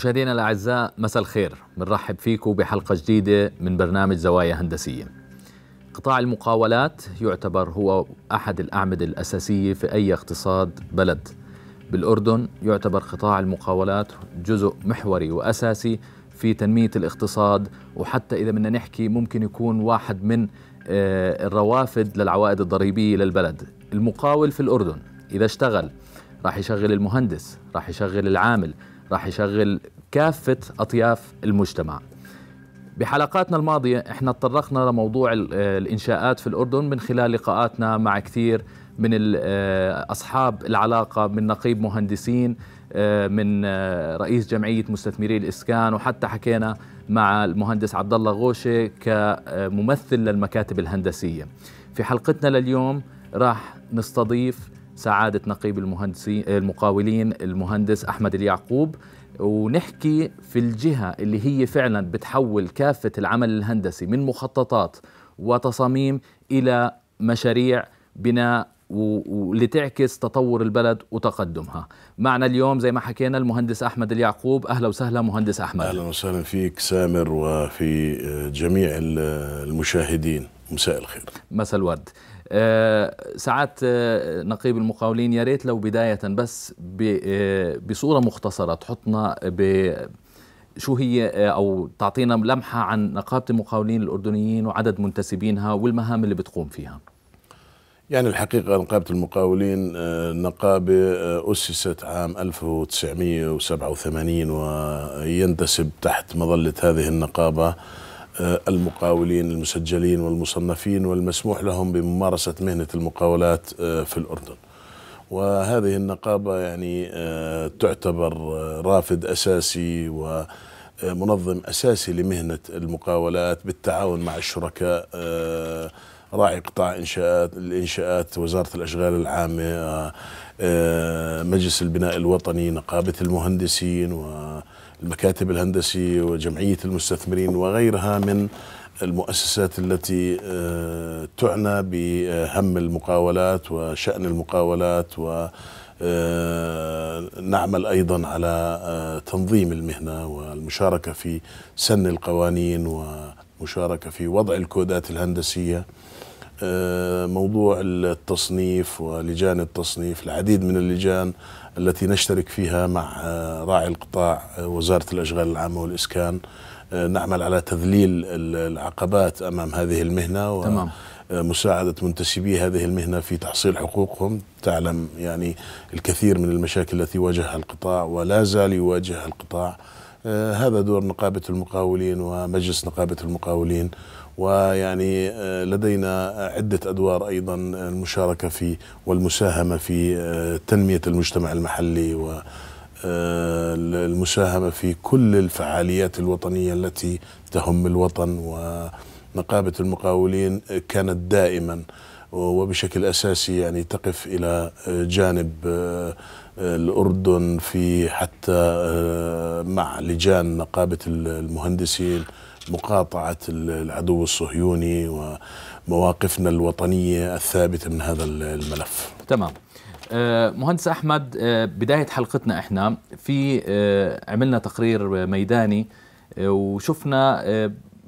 مشاهدينا الأعزاء مساء الخير بنرحب فيكم بحلقة جديدة من برنامج زوايا هندسية قطاع المقاولات يعتبر هو أحد الأعمدة الأساسية في أي اقتصاد بلد بالأردن يعتبر قطاع المقاولات جزء محوري وأساسي في تنمية الاقتصاد وحتى إذا بدنا نحكي ممكن يكون واحد من آه، الروافد للعوائد الضريبية للبلد المقاول في الأردن إذا اشتغل راح يشغل المهندس راح يشغل العامل راح يشغل كافة أطياف المجتمع بحلقاتنا الماضية احنا تطرقنا لموضوع آه، الإنشاءات في الأردن من خلال لقاءاتنا مع كثير من آه، أصحاب العلاقة من نقيب مهندسين آه، من رئيس جمعية مستثمري الإسكان وحتى حكينا مع المهندس عبد الله غوشة كممثل للمكاتب الهندسية في حلقتنا لليوم راح نستضيف سعادة نقيب المهندسين المقاولين المهندس أحمد اليعقوب ونحكي في الجهة اللي هي فعلا بتحول كافة العمل الهندسي من مخططات وتصاميم إلى مشاريع بناء ولتعكس تطور البلد وتقدمها معنا اليوم زي ما حكينا المهندس أحمد اليعقوب أهلا وسهلا مهندس أحمد أهلا وسهلا فيك سامر وفي جميع المشاهدين مساء الخير مساء الورد آه، ساعات آه، نقيب المقاولين يا ريت لو بداية بس آه، بصورة مختصرة تحطنا شو هي أو تعطينا لمحة عن نقابة المقاولين الأردنيين وعدد منتسبينها والمهام اللي بتقوم فيها يعني الحقيقة نقابة المقاولين نقابة أسست عام 1987 وينتسب تحت مظلة هذه النقابة آه، المقاولين المسجلين والمصنفين والمسموح لهم بممارسة مهنة المقاولات آه، في الأردن وهذه النقابة يعني آه، تعتبر رافد أساسي ومنظم أساسي لمهنة المقاولات بالتعاون مع الشركاء راعي قطاع إنشاءات الإنشاءات وزارة الأشغال العامة مجلس البناء الوطني نقابة المهندسين و المكاتب الهندسية وجمعية المستثمرين وغيرها من المؤسسات التي آه، تعنى بهم المقاولات وشأن المقاولات و آه، نعمل أيضا على آه، تنظيم المهنة والمشاركة في سن القوانين ومشاركة في وضع الكودات الهندسية موضوع التصنيف ولجان التصنيف العديد من اللجان التي نشترك فيها مع آه، راعي القطاع آه، وزارة الأشغال العامة والإسكان آه، نعمل على تذليل العقبات أمام هذه المهنة تمام. مساعدة منتسبي هذه المهنة في تحصيل حقوقهم تعلم يعني الكثير من المشاكل التي واجهها القطاع ولا زال يواجهها القطاع هذا دور نقابة المقاولين ومجلس نقابة المقاولين ويعني آه، لدينا عدة أدوار أيضا آه، المشاركة في والمساهمة في آه، تنمية المجتمع المحلي و المساهمة في كل الفعاليات الوطنية التي تهم الوطن ونقابة المقاولين كانت دائما وبشكل أساسي يعني تقف إلى جانب الأردن في حتى مع لجان نقابة المهندسين مقاطعة العدو الصهيوني ومواقفنا الوطنية الثابتة من هذا الملف تمام آه، مهندس احمد آه، بدايه حلقتنا احنا في آه، عملنا تقرير ميداني وشفنا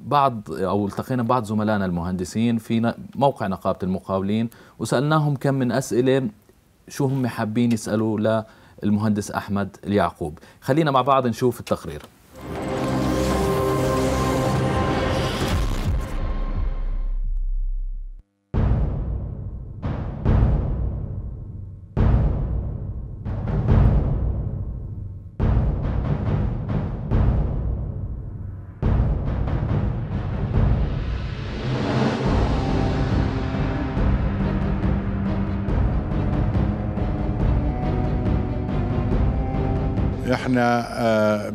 بعض او التقينا بعض زملائنا المهندسين في موقع نقابه المقاولين وسالناهم كم من اسئله شو هم حابين يسالوا للمهندس احمد اليعقوب خلينا مع بعض نشوف التقرير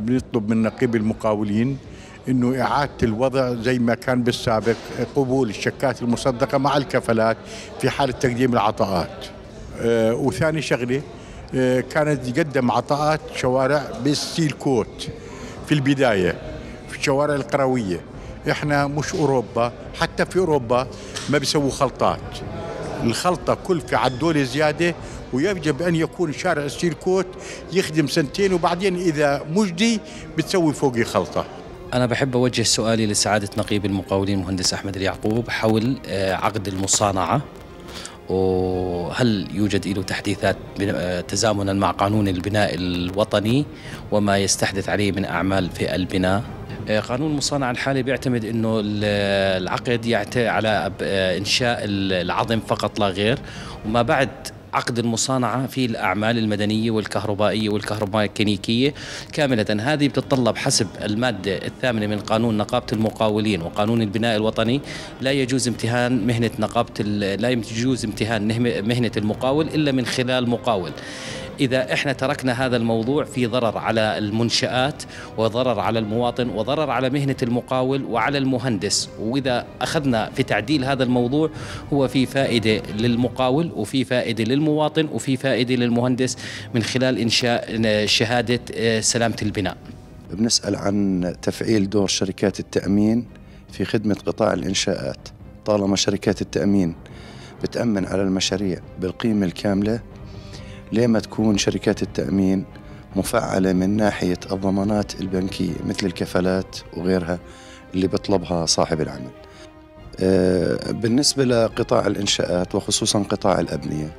بنطلب من نقيب المقاولين انه اعاده الوضع زي ما كان بالسابق قبول الشكات المصدقه مع الكفلات في حاله تقديم العطاءات. آه وثاني شغله آه كانت يقدم عطاءات شوارع بالستيل كوت في البدايه في الشوارع القرويه احنا مش اوروبا حتى في اوروبا ما بيسووا خلطات الخلطه كلفه على الدوله زياده ويجب أن يكون شارع السيركوت يخدم سنتين وبعدين إذا مجدي بتسوي فوقي خلطة أنا بحب أوجه سؤالي لسعادة نقيب المقاولين مهندس أحمد اليعقوب حول آه، عقد المصانعة وهل يوجد له تحديثات آه، تزامنا مع قانون البناء الوطني وما يستحدث عليه من أعمال في البناء آه، قانون المصانعة الحالي بيعتمد أنه العقد يعتمد على إنشاء العظم فقط لا غير وما بعد عقد المصانعة في الأعمال المدنية والكهربائية والكهرومكانيكية كاملة هذه بتتطلب حسب المادة الثامنة من قانون نقابة المقاولين وقانون البناء الوطني لا يجوز امتهان مهنة نقابة لا يجوز امتهان مهنة المقاول إلا من خلال مقاول إذا إحنا تركنا هذا الموضوع في ضرر على المنشآت وضرر على المواطن وضرر على مهنة المقاول وعلى المهندس وإذا أخذنا في تعديل هذا الموضوع هو في فائدة للمقاول وفي فائدة للمواطن وفي فائدة للمهندس من خلال إنشاء شهادة آه، سلامة البناء بنسأل عن تفعيل دور شركات التأمين في خدمة قطاع الإنشاءات طالما شركات التأمين بتأمن على المشاريع بالقيمة الكاملة ليه ما تكون شركات التأمين مفعلة من ناحية الضمانات البنكية مثل الكفالات وغيرها اللي بيطلبها صاحب العمل آه، بالنسبة لقطاع الإنشاءات وخصوصا قطاع الأبنية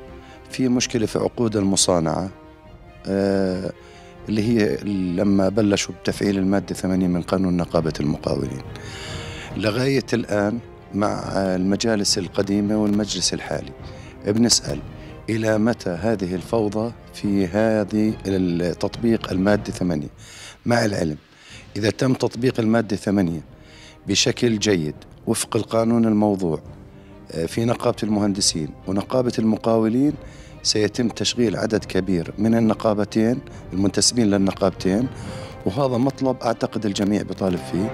في مشكلة في عقود المصانعة آه، اللي هي لما بلشوا بتفعيل المادة 80 من قانون نقابة المقاولين لغاية الآن مع المجالس القديمة والمجلس الحالي بنسأل إلى متى هذه الفوضى في هذه التطبيق المادة ثمانية مع العلم إذا تم تطبيق المادة ثمانية بشكل جيد وفق القانون الموضوع آه، في نقابة المهندسين ونقابة المقاولين سيتم تشغيل عدد كبير من النقابتين المنتسبين للنقابتين وهذا مطلب أعتقد الجميع بطالب فيه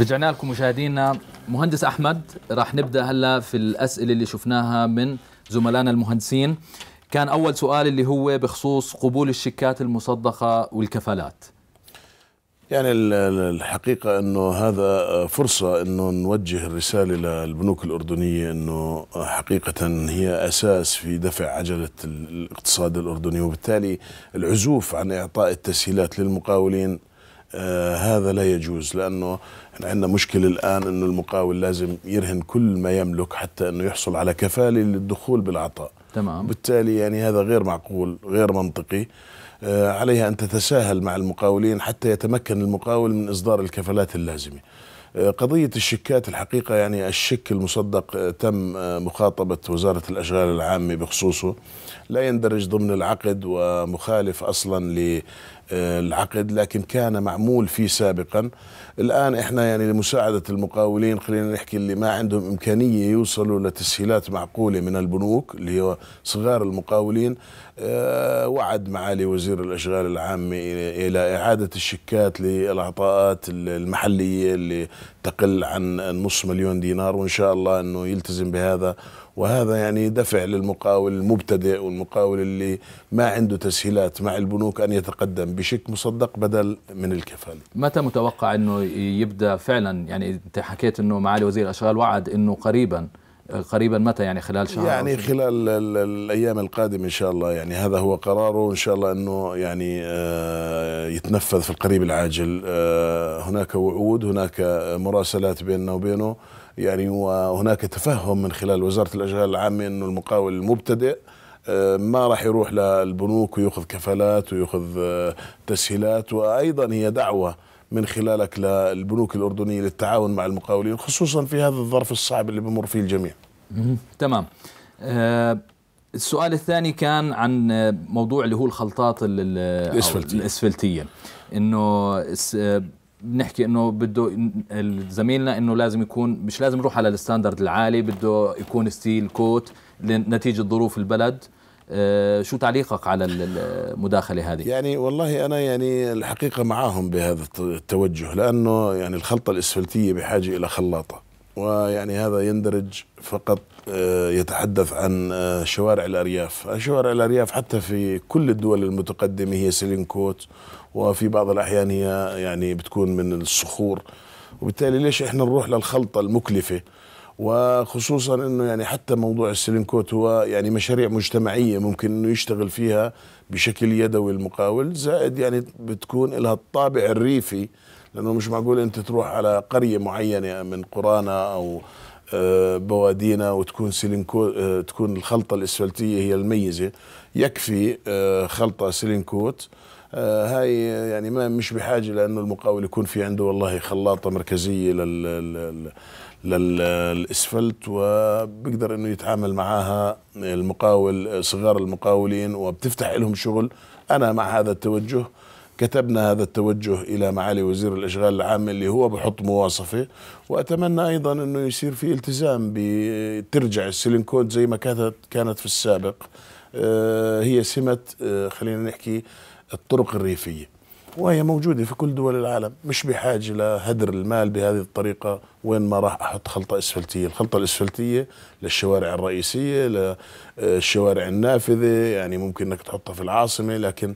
رجعنا لكم مشاهدينا مهندس احمد راح نبدا هلا في الاسئله اللي شفناها من زملائنا المهندسين كان اول سؤال اللي هو بخصوص قبول الشيكات المصدقه والكفالات يعني الحقيقة أنه هذا فرصة أنه نوجه الرسالة للبنوك الأردنية أنه حقيقة هي أساس في دفع عجلة الاقتصاد الأردني وبالتالي العزوف عن إعطاء التسهيلات للمقاولين آه هذا لا يجوز لأنه احنا عندنا مشكله الان انه المقاول لازم يرهن كل ما يملك حتى انه يحصل على كفاله للدخول بالعطاء تمام بالتالي يعني هذا غير معقول غير منطقي آه عليها ان تتساهل مع المقاولين حتى يتمكن المقاول من اصدار الكفالات اللازمه آه قضية الشيكات الحقيقة يعني الشك المصدق آه، تم آه، مخاطبة وزارة الأشغال العامة بخصوصه لا يندرج ضمن العقد ومخالف أصلا العقد لكن كان معمول فيه سابقا الآن إحنا يعني لمساعدة المقاولين خلينا نحكي اللي ما عندهم إمكانية يوصلوا لتسهيلات معقولة من البنوك اللي هو صغار المقاولين آه، وعد معالي وزير الأشغال العامة إلى إعادة الشيكات للعطاءات المحلية اللي تقل عن نص مليون دينار وإن شاء الله أنه يلتزم بهذا وهذا يعني دفع للمقاول المبتدئ والمقاول اللي ما عنده تسهيلات مع البنوك أن يتقدم بشيك مصدق بدل من الكفالة متى متوقع أنه يبدأ فعلا يعني أنت حكيت أنه معالي وزير الأشغال وعد أنه قريبا قريبا متى يعني خلال شهر يعني خلال الايام القادمه ان شاء الله يعني هذا هو قراره ان شاء الله انه يعني آه، يتنفذ في القريب العاجل آه، هناك وعود هناك مراسلات بيننا وبينه يعني وهناك تفهم من خلال وزاره الاشغال العامه انه المقاول المبتدئ آه، ما راح يروح للبنوك ويأخذ كفالات ويأخذ آه، تسهيلات وأيضا هي دعوة من خلالك للبنوك الأردنية للتعاون مع المقاولين خصوصا في هذا الظرف الصعب اللي بمر فيه الجميع تمام آه، السؤال الثاني كان عن موضوع اللي هو الخلطات الاسفلتيه الاسفلتيه انه بنحكي انه بده زميلنا انه لازم يكون مش لازم يروح على الستاندرد العالي بده يكون ستيل كوت نتيجه ظروف البلد آه، شو تعليقك على المداخله هذه يعني والله انا يعني الحقيقه معاهم بهذا التوجه لانه يعني الخلطه الاسفلتيه بحاجه الى خلاطه ويعني هذا يندرج فقط آه، يتحدث عن آه، شوارع الارياف شوارع الارياف حتى في كل الدول المتقدمه هي سيلينكوت وفي بعض الأحيان هي يعني بتكون من الصخور وبالتالي ليش إحنا نروح للخلطة المكلفة وخصوصا انه يعني حتى موضوع السلينكوت هو يعني مشاريع مجتمعيه ممكن انه يشتغل فيها بشكل يدوي المقاول زائد يعني بتكون لها الطابع الريفي لانه مش معقول انت تروح على قريه معينه من قرانا او آه، بوادينا وتكون سيلينكو آه، تكون الخلطه الاسفلتيه هي الميزه يكفي آه، خلطه سيلينكوت آه، هاي يعني ما مش بحاجه لانه المقاول يكون في عنده والله خلاطه مركزيه لل للاسفلت وبقدر انه يتعامل معها المقاول صغار المقاولين وبتفتح لهم شغل انا مع هذا التوجه كتبنا هذا التوجه الى معالي وزير الاشغال العام اللي هو بحط مواصفه واتمنى ايضا انه يصير في التزام بترجع السيلينكود زي ما كانت كانت في السابق آه، هي سمه آه، خلينا نحكي الطرق الريفية وهي موجودة في كل دول العالم مش بحاجة لهدر المال بهذه الطريقة وين ما راح أحط خلطة أسفلتية الخلطة الأسفلتية للشوارع الرئيسية للشوارع النافذة يعني ممكن أنك تحطها في العاصمة لكن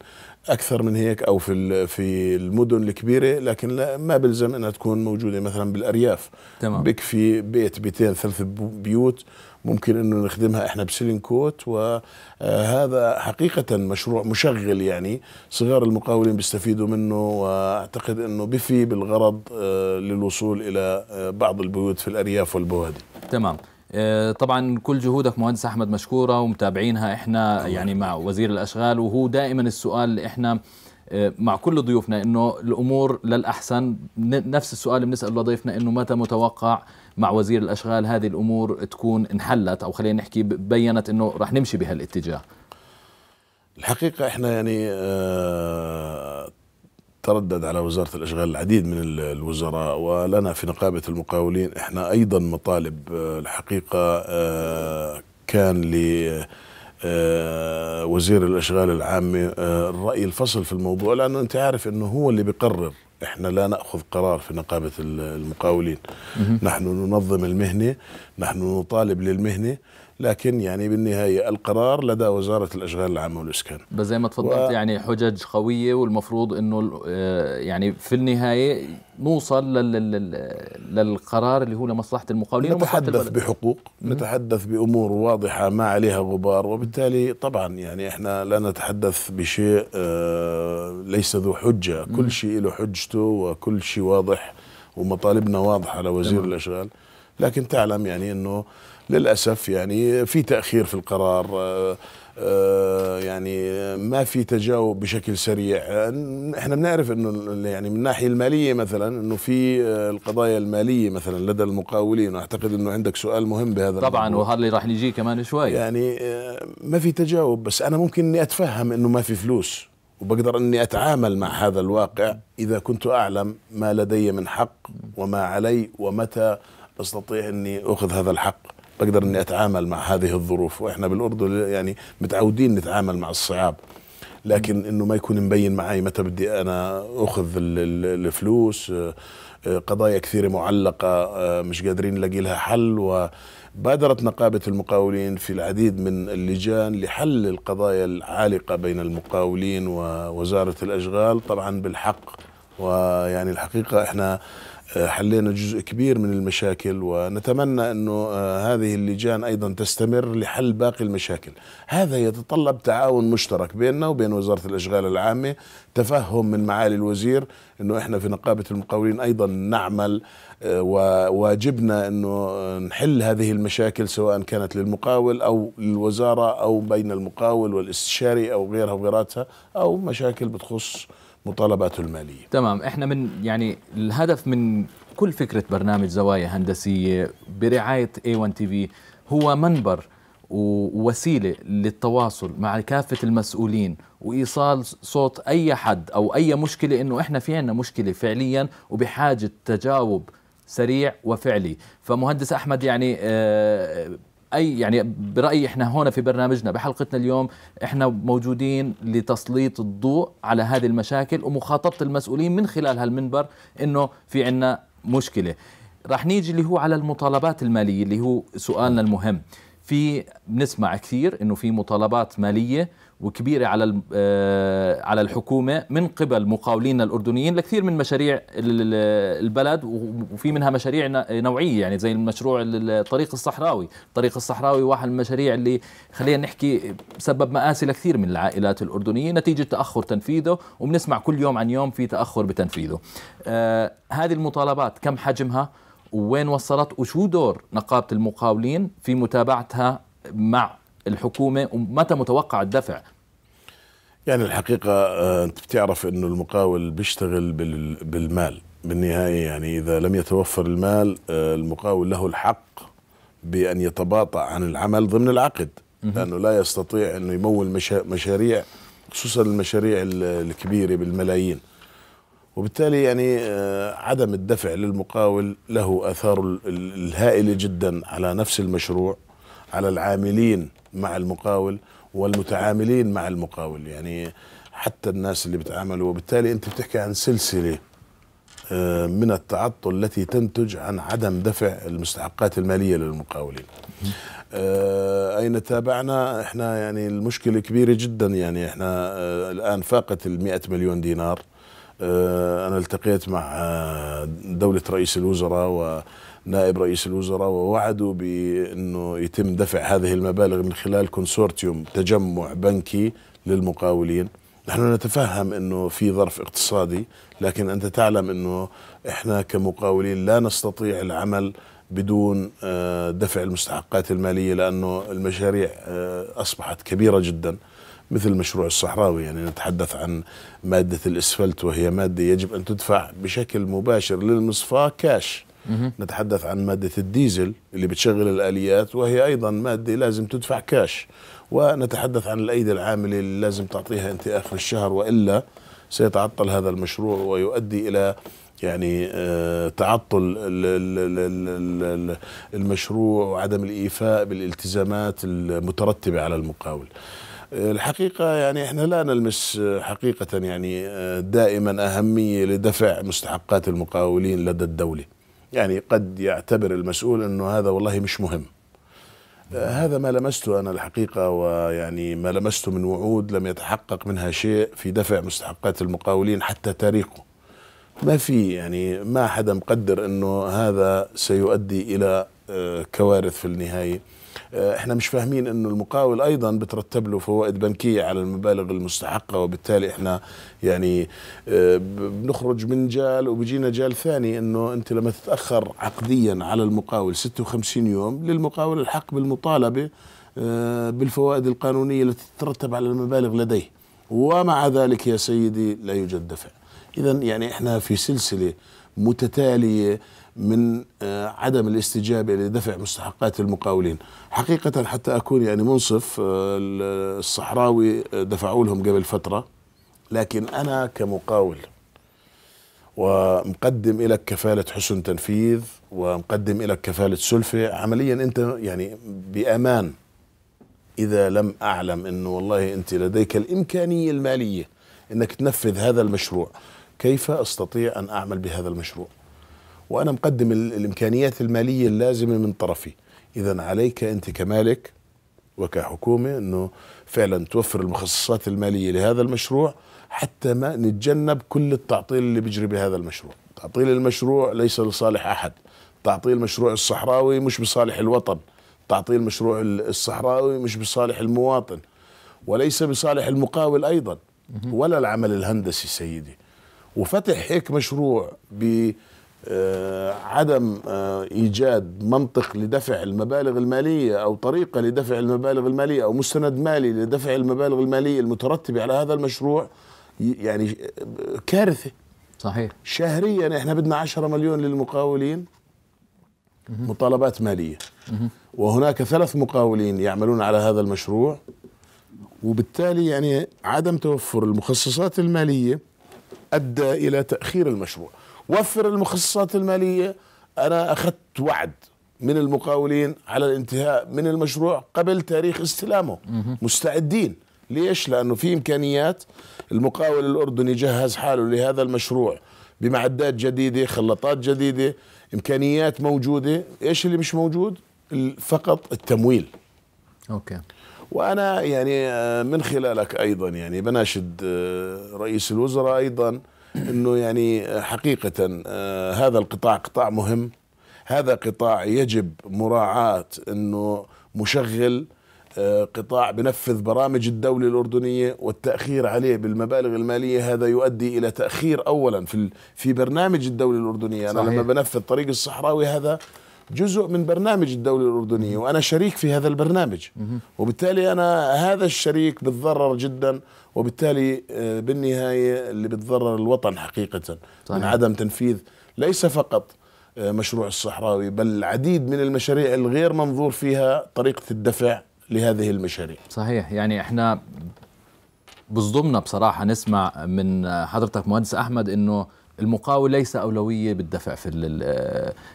أكثر من هيك أو في في المدن الكبيرة لكن لا ما بلزم أنها تكون موجودة مثلا بالأرياف تمام. بكفي بيت بيتين ثلاث بيوت ممكن انه نخدمها احنا بسيلين كوت وهذا آه، حقيقه مشروع مشغل يعني صغار المقاولين بيستفيدوا منه واعتقد انه بفي بالغرض آه، للوصول الى آه، بعض البيوت في الارياف والبوادي تمام طبعا كل جهودك مهندس احمد مشكوره ومتابعينها احنا يعني مع وزير الاشغال وهو دائما السؤال اللي احنا مع كل ضيوفنا انه الامور للاحسن نفس السؤال اللي بنساله لضيفنا انه متى متوقع مع وزير الأشغال هذه الأمور تكون انحلت أو خلينا نحكي بينت أنه رح نمشي بهالاتجاه الحقيقة احنا يعني اه تردد على وزارة الأشغال العديد من الوزراء ولنا في نقابة المقاولين احنا أيضا مطالب آه، الحقيقة آه، كان ل آه، وزير الأشغال العامة الرأي الفصل في الموضوع لأنه أنت عارف أنه هو اللي بيقرر احنا لا ناخذ قرار في نقابه المقاولين نحن ننظم المهنه نحن نطالب للمهنه لكن يعني بالنهايه القرار لدى وزاره الاشغال العامه والاسكان بس زي ما تفضلت و... يعني حجج قويه والمفروض انه آه، يعني في النهايه نوصل لل... لل... للقرار اللي هو لمصلحه المقاولين نتحدث بحقوق م- نتحدث بامور واضحه ما عليها غبار وبالتالي طبعا يعني احنا لا نتحدث بشيء آه، ليس ذو حجه كل شيء له حجته وكل شيء واضح ومطالبنا واضحه لوزير الاشغال لكن تعلم يعني انه للاسف يعني في تاخير في القرار آه، آه، يعني ما في تجاوب بشكل سريع احنا بنعرف انه يعني من الناحيه الماليه مثلا انه في آه، القضايا الماليه مثلا لدى المقاولين واعتقد انه عندك سؤال مهم بهذا طبعا وهذا اللي راح نجي كمان شوي يعني ما في تجاوب بس انا ممكن اني اتفهم انه ما في فلوس وبقدر اني اتعامل مع هذا الواقع اذا كنت اعلم ما لدي من حق وما علي ومتى استطيع اني اخذ هذا الحق بقدر اني اتعامل مع هذه الظروف واحنا بالاردن يعني متعودين نتعامل مع الصعاب لكن انه ما يكون مبين معي متى بدي انا اخذ الفلوس آه، قضايا كثيره معلقه آه، مش قادرين نلاقي لها حل وبادرت نقابه المقاولين في العديد من اللجان لحل القضايا العالقه بين المقاولين ووزاره الاشغال طبعا بالحق ويعني الحقيقه احنا آه، حلينا جزء كبير من المشاكل ونتمنى أنه آه، هذه اللجان أيضا تستمر لحل باقي المشاكل هذا يتطلب تعاون مشترك بيننا وبين وزارة الأشغال العامة تفهم من معالي الوزير أنه إحنا في نقابة المقاولين أيضا نعمل آه، وواجبنا أنه نحل هذه المشاكل سواء كانت للمقاول أو للوزارة أو بين المقاول والاستشاري أو غيرها وغيراتها أو مشاكل بتخص مطالباته المالية تمام احنا من يعني الهدف من كل فكرة برنامج زوايا هندسية برعاية A1 TV هو منبر ووسيله للتواصل مع كافه المسؤولين وايصال صوت اي حد او اي مشكله انه احنا في عنا مشكله فعليا وبحاجه تجاوب سريع وفعلي فمهندس احمد يعني آه اي يعني برايي احنا هون في برنامجنا بحلقتنا اليوم احنا موجودين لتسليط الضوء على هذه المشاكل ومخاطبه المسؤولين من خلال هالمنبر انه في عندنا مشكله رح نيجي اللي هو على المطالبات الماليه اللي هو سؤالنا المهم في بنسمع كثير انه في مطالبات ماليه وكبيرة على آه، على الحكومة من قبل مقاولينا الأردنيين لكثير من مشاريع البلد وفي منها مشاريع نوعية يعني زي المشروع الطريق الصحراوي الطريق الصحراوي واحد من المشاريع اللي خلينا نحكي سبب مآسي لكثير من العائلات الأردنية نتيجة تأخر تنفيذه وبنسمع كل يوم عن يوم في تأخر بتنفيذه آه، هذه المطالبات كم حجمها وين وصلت وشو دور نقابة المقاولين في متابعتها مع الحكومه ومتى متوقع الدفع؟ يعني الحقيقه آه، انت بتعرف انه المقاول بيشتغل بالمال بالنهايه يعني اذا لم يتوفر المال آه، المقاول له الحق بان يتباطا عن العمل ضمن العقد لانه لا يستطيع انه يمول مشاريع خصوصا المشاريع الكبيره بالملايين وبالتالي يعني آه، عدم الدفع للمقاول له اثار الهائله جدا على نفس المشروع على العاملين مع المقاول والمتعاملين مع المقاول يعني حتى الناس اللي بتعاملوا وبالتالي انت بتحكي عن سلسله آه، من التعطل التي تنتج عن عدم دفع المستحقات الماليه للمقاولين. آه، اين تابعنا احنا يعني المشكله كبيره جدا يعني احنا آه، الان فاقت ال مليون دينار انا التقيت مع دوله رئيس الوزراء و نائب رئيس الوزراء ووعدوا بأنه يتم دفع هذه المبالغ من خلال كونسورتيوم تجمع بنكي للمقاولين نحن نتفهم انه في ظرف اقتصادي لكن انت تعلم انه احنا كمقاولين لا نستطيع العمل بدون آه، دفع المستحقات الماليه لانه المشاريع آه، اصبحت كبيره جدا مثل مشروع الصحراوي يعني نتحدث عن ماده الاسفلت وهي ماده يجب ان تدفع بشكل مباشر للمصفاه كاش نتحدث عن مادة الديزل اللي بتشغل الآليات وهي أيضا مادة لازم تدفع كاش ونتحدث عن الأيدي العاملة اللي لازم تعطيها أنت آخر الشهر وإلا سيتعطل هذا المشروع ويؤدي إلى يعني آه، تعطل المشروع وعدم الإيفاء بالالتزامات المترتبة على المقاول آه، الحقيقة يعني احنا لا نلمس آه، حقيقة يعني دائما أهمية لدفع مستحقات المقاولين لدى الدولة يعني قد يعتبر المسؤول انه هذا والله مش مهم آه، هذا ما لمسته انا الحقيقه ويعني ما لمسته من وعود لم يتحقق منها شيء في دفع مستحقات المقاولين حتى تاريخه ما في يعني ما حدا مقدر انه هذا سيؤدي الى آه، كوارث في النهايه آه، احنا مش فاهمين انه المقاول ايضا بترتب له فوائد بنكيه على المبالغ المستحقه وبالتالي احنا يعني آه، بنخرج من جال وبيجينا جال ثاني انه انت لما تتاخر عقديا على المقاول 56 يوم للمقاول الحق بالمطالبه آه، بالفوائد القانونيه التي تترتب على المبالغ لديه ومع ذلك يا سيدي لا يوجد دفع اذا يعني احنا في سلسله متتاليه من آه، عدم الاستجابة لدفع مستحقات المقاولين حقيقة حتى أكون يعني منصف آه، الصحراوي آه، دفعوا لهم قبل فترة لكن أنا كمقاول ومقدم لك كفالة حسن تنفيذ ومقدم لك كفالة سلفة عمليا أنت يعني بأمان إذا لم أعلم أنه والله أنت لديك الإمكانية المالية أنك تنفذ هذا المشروع كيف أستطيع أن أعمل بهذا المشروع وانا مقدم الامكانيات الماليه اللازمه من طرفي اذا عليك انت كمالك وكحكومه انه فعلا توفر المخصصات الماليه لهذا المشروع حتى ما نتجنب كل التعطيل اللي بيجري بهذا المشروع تعطيل المشروع ليس لصالح احد تعطيل مشروع الصحراوي مش بصالح الوطن تعطيل مشروع الصحراوي مش بصالح المواطن وليس بصالح المقاول ايضا ولا العمل الهندسي سيدي وفتح هيك مشروع ب آه، عدم آه، ايجاد منطق لدفع المبالغ الماليه او طريقه لدفع المبالغ الماليه او مستند مالي لدفع المبالغ الماليه المترتبه على هذا المشروع يعني آه، كارثه صحيح شهريا احنا بدنا 10 مليون للمقاولين مطالبات ماليه وهناك ثلاث مقاولين يعملون على هذا المشروع وبالتالي يعني عدم توفر المخصصات الماليه ادى الى تاخير المشروع وفر المخصصات الماليه انا اخذت وعد من المقاولين على الانتهاء من المشروع قبل تاريخ استلامه مستعدين ليش لانه في امكانيات المقاول الاردني جهز حاله لهذا المشروع بمعدات جديده خلاطات جديده امكانيات موجوده ايش اللي مش موجود فقط التمويل اوكي وانا يعني آه، من خلالك ايضا يعني بناشد آه، رئيس الوزراء ايضا انه يعني آه، حقيقه آه، هذا القطاع قطاع مهم هذا قطاع يجب مراعاه انه مشغل آه، قطاع بنفذ برامج الدولة الأردنية والتأخير عليه بالمبالغ المالية هذا يؤدي إلى تأخير أولا في في برنامج الدولة الأردنية صحيح. أنا لما بنفذ طريق الصحراوي هذا جزء من برنامج الدولة الأردنية وأنا شريك في هذا البرنامج وبالتالي أنا هذا الشريك بتضرر جدا وبالتالي آه، بالنهايه اللي بتضرر الوطن حقيقه صحيح. من عدم تنفيذ ليس فقط آه، مشروع الصحراوي بل العديد من المشاريع الغير منظور فيها طريقه الدفع لهذه المشاريع صحيح يعني احنا بصدمنا بصراحه نسمع من آه، حضرتك مهندس احمد انه المقاول ليس أولوية بالدفع في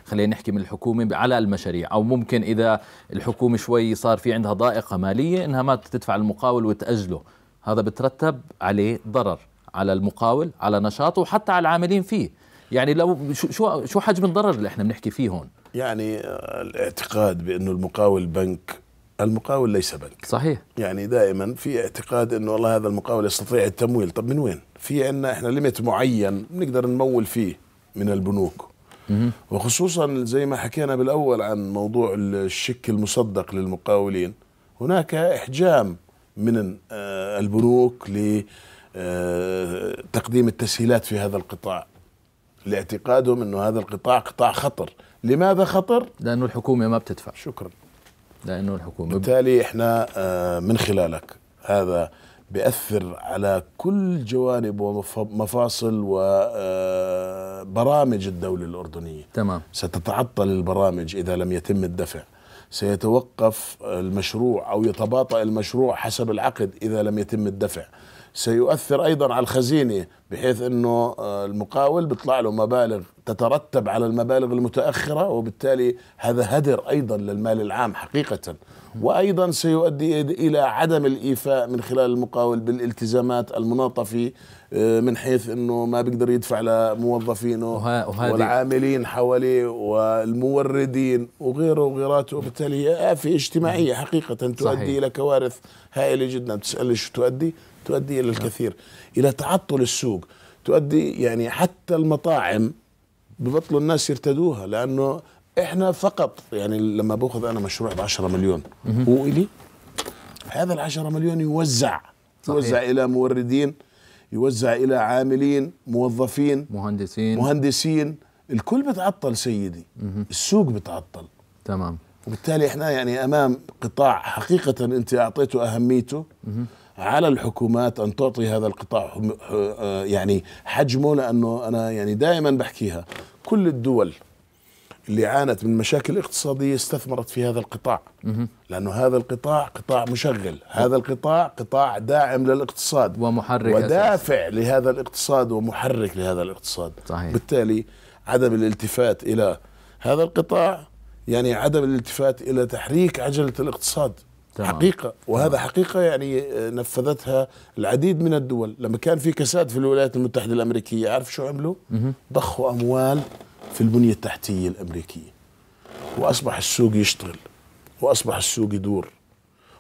خلينا نحكي من الحكومة على المشاريع أو ممكن إذا الحكومة شوي صار في عندها ضائقة مالية إنها ما تدفع المقاول وتأجله هذا بترتب عليه ضرر على المقاول على نشاطه وحتى على العاملين فيه يعني لو شو شو حجم الضرر اللي احنا بنحكي فيه هون يعني آه، الاعتقاد بانه المقاول بنك المقاول ليس بنك صحيح يعني دائما في اعتقاد انه والله هذا المقاول يستطيع التمويل طب من وين في عندنا احنا ليميت معين بنقدر نمول فيه من البنوك وخصوصا زي ما حكينا بالاول عن موضوع الشك المصدق للمقاولين هناك احجام من آه، البنوك لتقديم آه، التسهيلات في هذا القطاع لاعتقادهم انه هذا القطاع قطاع خطر لماذا خطر؟ لأنه الحكومة ما بتدفع شكرا لأنه الحكومة بالتالي إحنا آه، من خلالك هذا بيأثر على كل جوانب ومفاصل وبرامج الدولة الأردنية تمام ستتعطل البرامج إذا لم يتم الدفع سيتوقف المشروع أو يتباطأ المشروع حسب العقد إذا لم يتم الدفع سيؤثر ايضا على الخزينه بحيث انه آه، المقاول بيطلع له مبالغ تترتب على المبالغ المتاخره وبالتالي هذا هدر ايضا للمال العام حقيقه وايضا سيؤدي الى عدم الايفاء من خلال المقاول بالالتزامات المناطفه آه، من حيث انه ما بيقدر يدفع لموظفينه والعاملين حواليه والموردين وغيره وغيراته وبالتالي هي افه اجتماعيه حقيقه تؤدي صحيح. الى كوارث هائله جدا بتسالني شو تؤدي تؤدي الى نعم. الكثير الى تعطل السوق تؤدي يعني حتى المطاعم ببطلوا الناس يرتدوها لانه احنا فقط يعني لما باخذ انا مشروع ب 10 مليون هو الي هذا ال 10 مليون يوزع صحيح. يوزع الى موردين يوزع الى عاملين موظفين مهندسين مهندسين الكل بتعطل سيدي مه. السوق بتعطل تمام وبالتالي احنا يعني امام قطاع حقيقه انت اعطيته اهميته مه. على الحكومات ان تعطي هذا القطاع آه، يعني حجمه لانه انا يعني دائما بحكيها كل الدول اللي عانت من مشاكل اقتصاديه استثمرت في هذا القطاع لانه هذا القطاع قطاع مشغل هذا القطاع قطاع داعم للاقتصاد ومحرك ودافع أساس. لهذا الاقتصاد ومحرك لهذا الاقتصاد صحيح. بالتالي عدم الالتفات الى هذا القطاع يعني عدم الالتفات الى تحريك عجله الاقتصاد حقيقة وهذا حقيقة يعني آه، نفذتها العديد من الدول لما كان في كساد في الولايات المتحدة الأمريكية عارف شو عملوا ضخوا أموال في البنية التحتية الأمريكية وأصبح السوق يشتغل وأصبح السوق يدور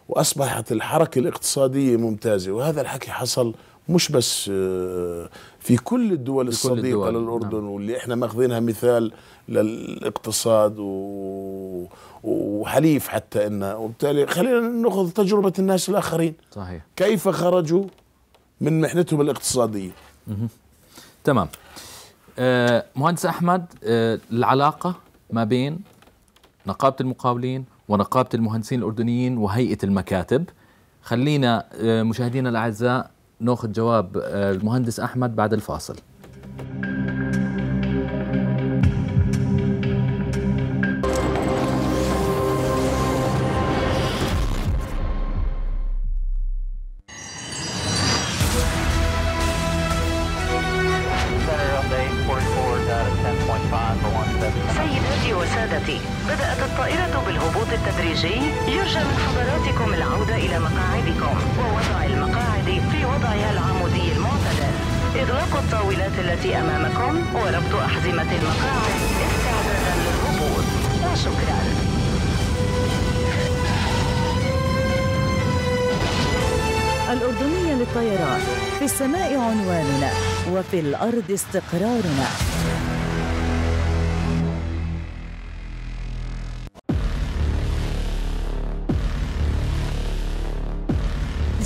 وأصبحت الحركة الاقتصادية ممتازة وهذا الحكي حصل مش بس آه، في كل الدول في الصديقه الدول. للاردن نعم. واللي احنا ماخذينها مثال للاقتصاد و... وحليف حتى انها وبالتالي خلينا ناخذ تجربه الناس الاخرين صحيح كيف خرجوا من محنتهم الاقتصاديه تمام آه، مهندس احمد آه، العلاقه ما بين نقابه المقاولين ونقابه المهندسين الاردنيين وهيئه المكاتب خلينا مشاهدينا الاعزاء ناخذ جواب آه، المهندس احمد بعد الفاصل الطاولات التي أمامكم وربط أحزمة المقاعد استعدادا للهبوط وشكرا الأردنية للطيران في السماء عنواننا وفي الأرض استقرارنا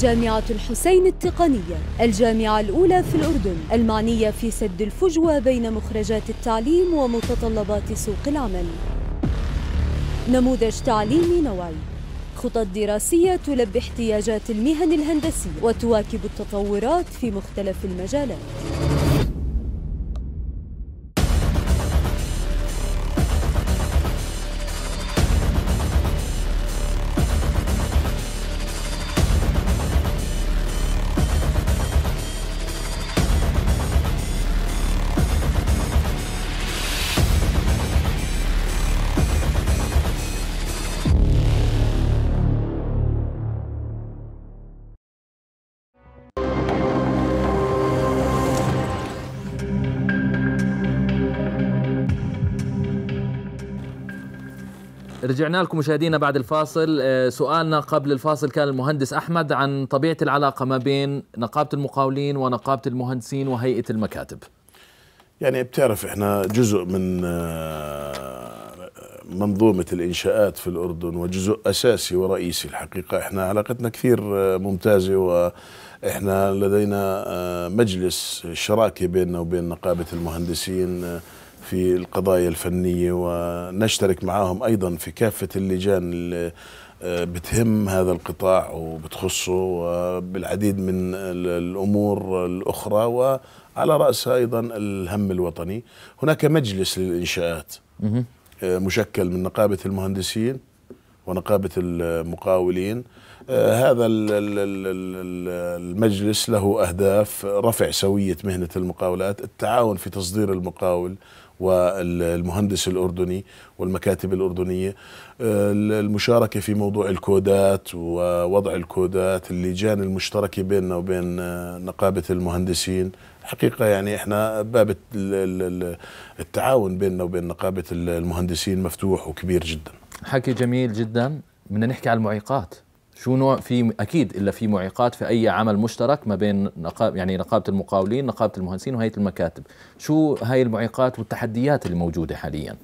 جامعة الحسين التقنية الجامعة الأولى في الأردن المعنية في سد الفجوة بين مخرجات التعليم ومتطلبات سوق العمل نموذج تعليمي نوعي خطط دراسية تلبي احتياجات المهن الهندسية وتواكب التطورات في مختلف المجالات رجعنا لكم مشاهدينا بعد الفاصل آه، سؤالنا قبل الفاصل كان المهندس أحمد عن طبيعة العلاقة ما بين نقابة المقاولين ونقابة المهندسين وهيئة المكاتب يعني بتعرف احنا جزء من آه، منظومة الإنشاءات في الأردن وجزء أساسي ورئيسي الحقيقة احنا علاقتنا كثير آه، ممتازة وإحنا لدينا مجلس شراكة بيننا وبين نقابة المهندسين في القضايا الفنية ونشترك معاهم أيضا في كافة اللجان اللي آه، بتهم هذا القطاع وبتخصه وبالعديد من الأمور الأخرى وعلى رأسها أيضا الهم الوطني هناك مجلس للإنشاءات آه، مشكل من نقابة المهندسين ونقابة المقاولين آه، هذا المجلس له أهداف رفع سوية مهنة المقاولات التعاون في تصدير المقاول والمهندس الأردني والمكاتب الأردنية آه، المشاركة في موضوع الكودات ووضع الكودات اللجان المشتركة بيننا وبين آه، نقابة المهندسين حقيقة يعني احنا باب التعاون بيننا وبين نقابة المهندسين مفتوح وكبير جدا حكي جميل جدا بدنا نحكي على المعيقات شو نوع في اكيد الا في معيقات في اي عمل مشترك ما بين نقاب يعني نقابه المقاولين نقابه المهندسين وهيئه المكاتب شو هاي المعيقات والتحديات اللي موجوده حاليا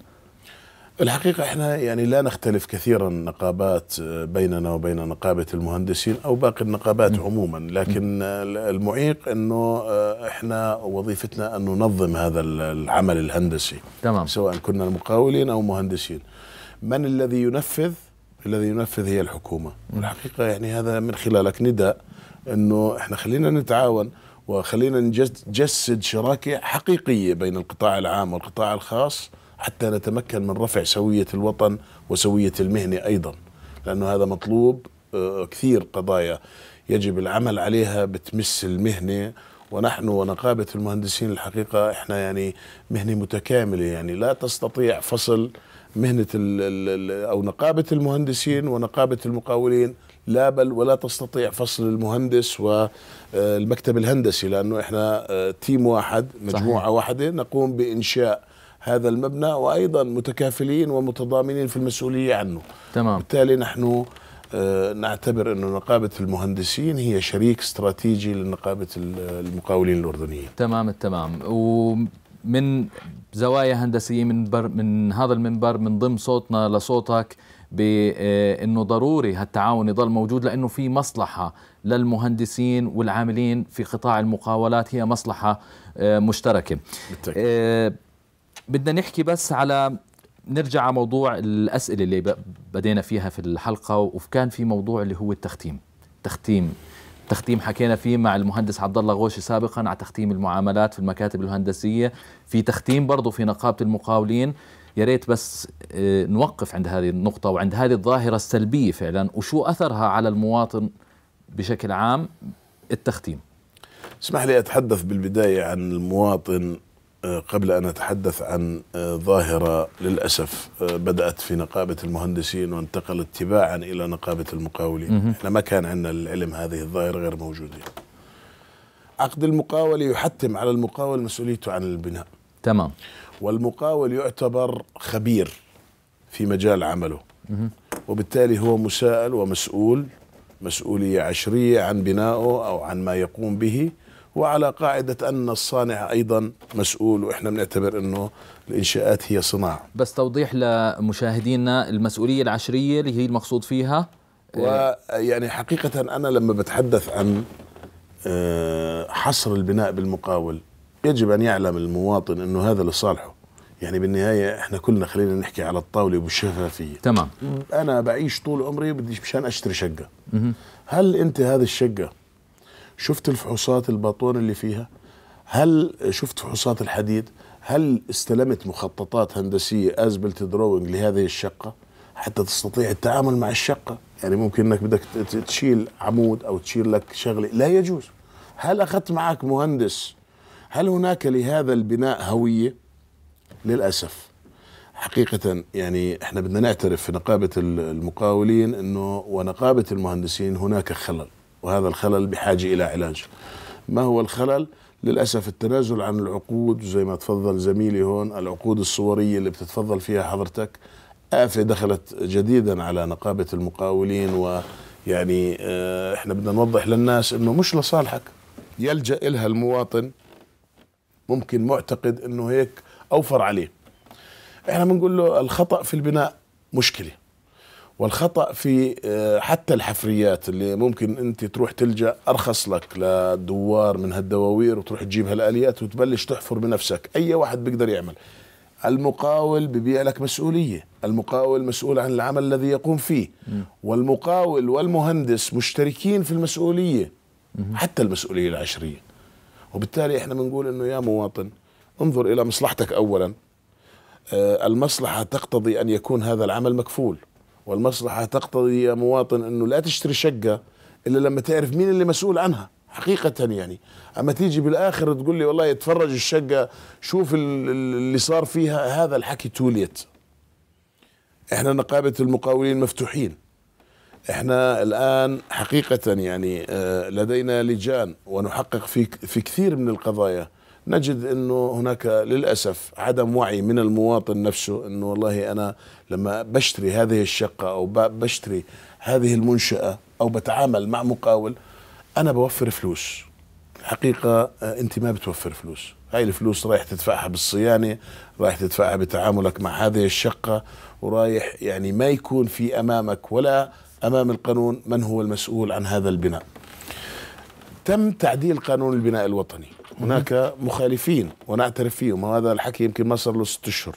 الحقيقة احنا يعني لا نختلف كثيرا نقابات آه، بيننا وبين نقابة المهندسين او باقي النقابات م. عموما لكن م. المعيق انه آه، احنا وظيفتنا ان ننظم هذا العمل الهندسي تمام سواء كنا مقاولين او مهندسين من الذي ينفذ الذي ينفذ هي الحكومه والحقيقه نعم. يعني هذا من خلالك نداء انه احنا خلينا نتعاون وخلينا نجسد شراكه حقيقيه بين القطاع العام والقطاع الخاص حتى نتمكن من رفع سويه الوطن وسويه المهنه ايضا لانه هذا مطلوب آه، كثير قضايا يجب العمل عليها بتمس المهنه ونحن ونقابه المهندسين الحقيقه احنا يعني مهنه متكامله يعني لا تستطيع فصل مهنة أو نقابة المهندسين ونقابة المقاولين لا بل ولا تستطيع فصل المهندس والمكتب آه، الهندسي لأنه إحنا آه، تيم واحد مجموعة صحيح. واحدة نقوم بإنشاء هذا المبنى وأيضا متكافلين ومتضامنين في المسؤولية عنه تمام. بالتالي نحن آه، نعتبر أن نقابة المهندسين هي شريك استراتيجي لنقابة المقاولين الأردنيين تمام التمام و من زوايا هندسيه من بر من هذا المنبر من ضمن صوتنا لصوتك بانه آه، ضروري هالتعاون يضل موجود لانه في مصلحه للمهندسين والعاملين في قطاع المقاولات هي مصلحه آه، مشتركه بالتأكيد. آه، بدنا نحكي بس على نرجع على موضوع الاسئله اللي بدينا فيها في الحلقه وكان في موضوع اللي هو التختيم تختيم تختيم حكينا فيه مع المهندس عبد الله غوشي سابقا على تختيم المعاملات في المكاتب الهندسيه في تختيم برضه في نقابه المقاولين يا ريت بس آه، نوقف عند هذه النقطة وعند هذه الظاهرة السلبية فعلا وشو أثرها على المواطن بشكل عام التختيم اسمح لي أتحدث بالبداية عن المواطن قبل أن أتحدث عن آه، ظاهرة للأسف آه، بدأت في نقابة المهندسين وانتقلت تباعا إلى نقابة المقاولين إحنا ما كان عندنا للعلم هذه الظاهرة غير موجودة عقد المقاولة يحتم على المقاول مسؤوليته عن البناء تمام والمقاول يعتبر خبير في مجال عمله وبالتالي هو مساءل ومسؤول مسؤولية عشرية عن بنائه أو عن ما يقوم به وعلى قاعدة أن الصانع أيضا مسؤول وإحنا بنعتبر أنه الإنشاءات هي صناعة بس توضيح لمشاهدينا المسؤولية العشرية اللي هي المقصود فيها ويعني حقيقة أنا لما بتحدث عن آه، حصر البناء بالمقاول يجب أن يعلم المواطن أنه هذا لصالحه يعني بالنهايه احنا كلنا خلينا نحكي على الطاوله بالشفافية تمام انا بعيش طول عمري بدي مشان اشتري شقه هل انت هذه الشقه شفت الفحوصات الباطون اللي فيها هل شفت فحوصات الحديد هل استلمت مخططات هندسية أزبلت دروينج لهذه الشقة حتى تستطيع التعامل مع الشقة يعني ممكن أنك بدك تشيل عمود أو تشيل لك شغلة لا يجوز هل أخذت معك مهندس هل هناك لهذا البناء هوية للأسف حقيقة يعني احنا بدنا نعترف في نقابة المقاولين انه ونقابة المهندسين هناك خلل وهذا الخلل بحاجة إلى علاج ما هو الخلل؟ للأسف التنازل عن العقود زي ما تفضل زميلي هون العقود الصورية اللي بتتفضل فيها حضرتك آفة دخلت جديدا على نقابة المقاولين ويعني آه، احنا بدنا نوضح للناس انه مش لصالحك يلجأ إلها المواطن ممكن معتقد انه هيك أوفر عليه احنا بنقول له الخطأ في البناء مشكلة والخطا في آه، حتى الحفريات اللي ممكن انت تروح تلجا ارخص لك لدوار من هالدواوير وتروح تجيب هالاليات وتبلش تحفر بنفسك اي واحد بيقدر يعمل المقاول ببيع لك مسؤوليه المقاول مسؤول عن العمل الذي يقوم فيه والمقاول والمهندس مشتركين في المسؤوليه حتى المسؤوليه العشريه وبالتالي احنا بنقول انه يا مواطن انظر الى مصلحتك اولا آه، المصلحه تقتضي ان يكون هذا العمل مكفول والمصلحة تقتضي يا مواطن أنه لا تشتري شقة إلا لما تعرف مين اللي مسؤول عنها حقيقة يعني أما تيجي بالآخر تقول لي والله اتفرج الشقة شوف اللي صار فيها هذا الحكي توليت احنا نقابة المقاولين مفتوحين احنا الآن حقيقة يعني آه، لدينا لجان ونحقق في, في كثير من القضايا نجد انه هناك للاسف عدم وعي من المواطن نفسه انه والله انا لما بشتري هذه الشقه او بشتري هذه المنشاه او بتعامل مع مقاول انا بوفر فلوس الحقيقه آه، انت ما بتوفر فلوس هاي الفلوس رايح تدفعها بالصيانه رايح تدفعها بتعاملك مع هذه الشقه ورايح يعني ما يكون في امامك ولا امام القانون من هو المسؤول عن هذا البناء تم تعديل قانون البناء الوطني هناك مخالفين ونعترف فيهم وهذا الحكي يمكن ما صار له ست اشهر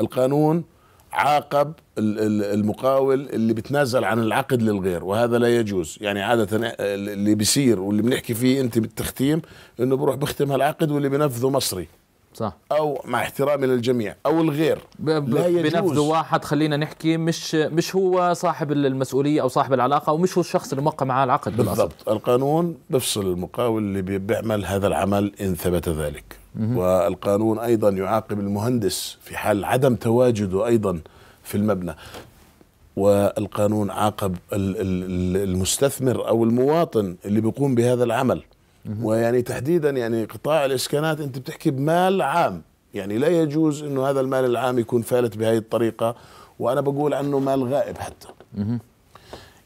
القانون عاقب المقاول اللي بتنازل عن العقد للغير وهذا لا يجوز يعني عادة اللي بيصير واللي بنحكي فيه انت بالتختيم انه بروح بختم هالعقد واللي بنفذه مصري صح او مع احترامي للجميع او الغير لا يجوز بنفذ واحد خلينا نحكي مش مش هو صاحب المسؤوليه او صاحب العلاقه او مش هو الشخص اللي موقع معاه العقد بالضبط بالأصل. القانون بفصل المقاول اللي بيعمل هذا العمل ان ثبت ذلك مه. والقانون ايضا يعاقب المهندس في حال عدم تواجده ايضا في المبنى والقانون عاقب المستثمر او المواطن اللي بيقوم بهذا العمل ويعني تحديدا يعني قطاع الاسكانات انت بتحكي بمال عام يعني لا يجوز انه هذا المال العام يكون فالت بهذه الطريقه وانا بقول عنه مال غائب حتى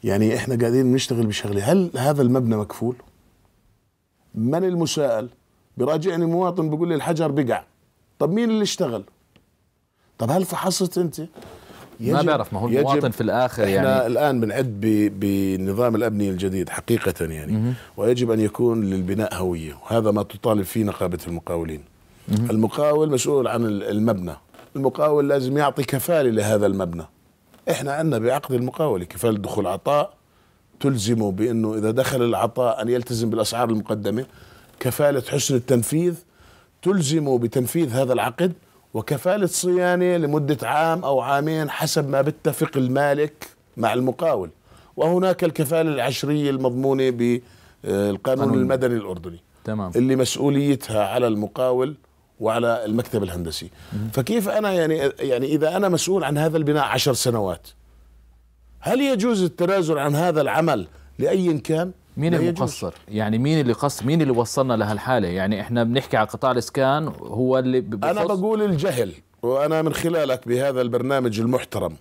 يعني احنا قاعدين بنشتغل بشغله هل هذا المبنى مكفول من المساءل براجعني مواطن بيقول لي الحجر بقع طب مين اللي اشتغل طب هل فحصت انت ما بيعرف ما هو المواطن في الاخر احنا يعني احنا الان بنعد بنظام الابنيه الجديد حقيقه يعني ويجب ان يكون للبناء هويه وهذا ما تطالب فيه نقابه المقاولين المقاول مسؤول عن المبنى المقاول لازم يعطي كفاله لهذا المبنى احنا عندنا بعقد المقاوله كفاله دخول عطاء تلزمه بانه اذا دخل العطاء ان يلتزم بالاسعار المقدمه كفاله حسن التنفيذ تلزمه بتنفيذ هذا العقد وكفالة صيانة لمدة عام أو عامين حسب ما بتفق المالك مع المقاول وهناك الكفالة العشرية المضمونة بالقانون آه، قانون. المدني الأردني تمام. اللي مسؤوليتها على المقاول وعلى المكتب الهندسي مم. فكيف أنا يعني, يعني إذا أنا مسؤول عن هذا البناء عشر سنوات هل يجوز التنازل عن هذا العمل لأي كان؟ مين المقصر؟ يعني مين اللي قص مين اللي وصلنا لهالحاله؟ يعني احنا بنحكي على قطاع الاسكان هو اللي انا بقول الجهل وانا من خلالك بهذا البرنامج المحترم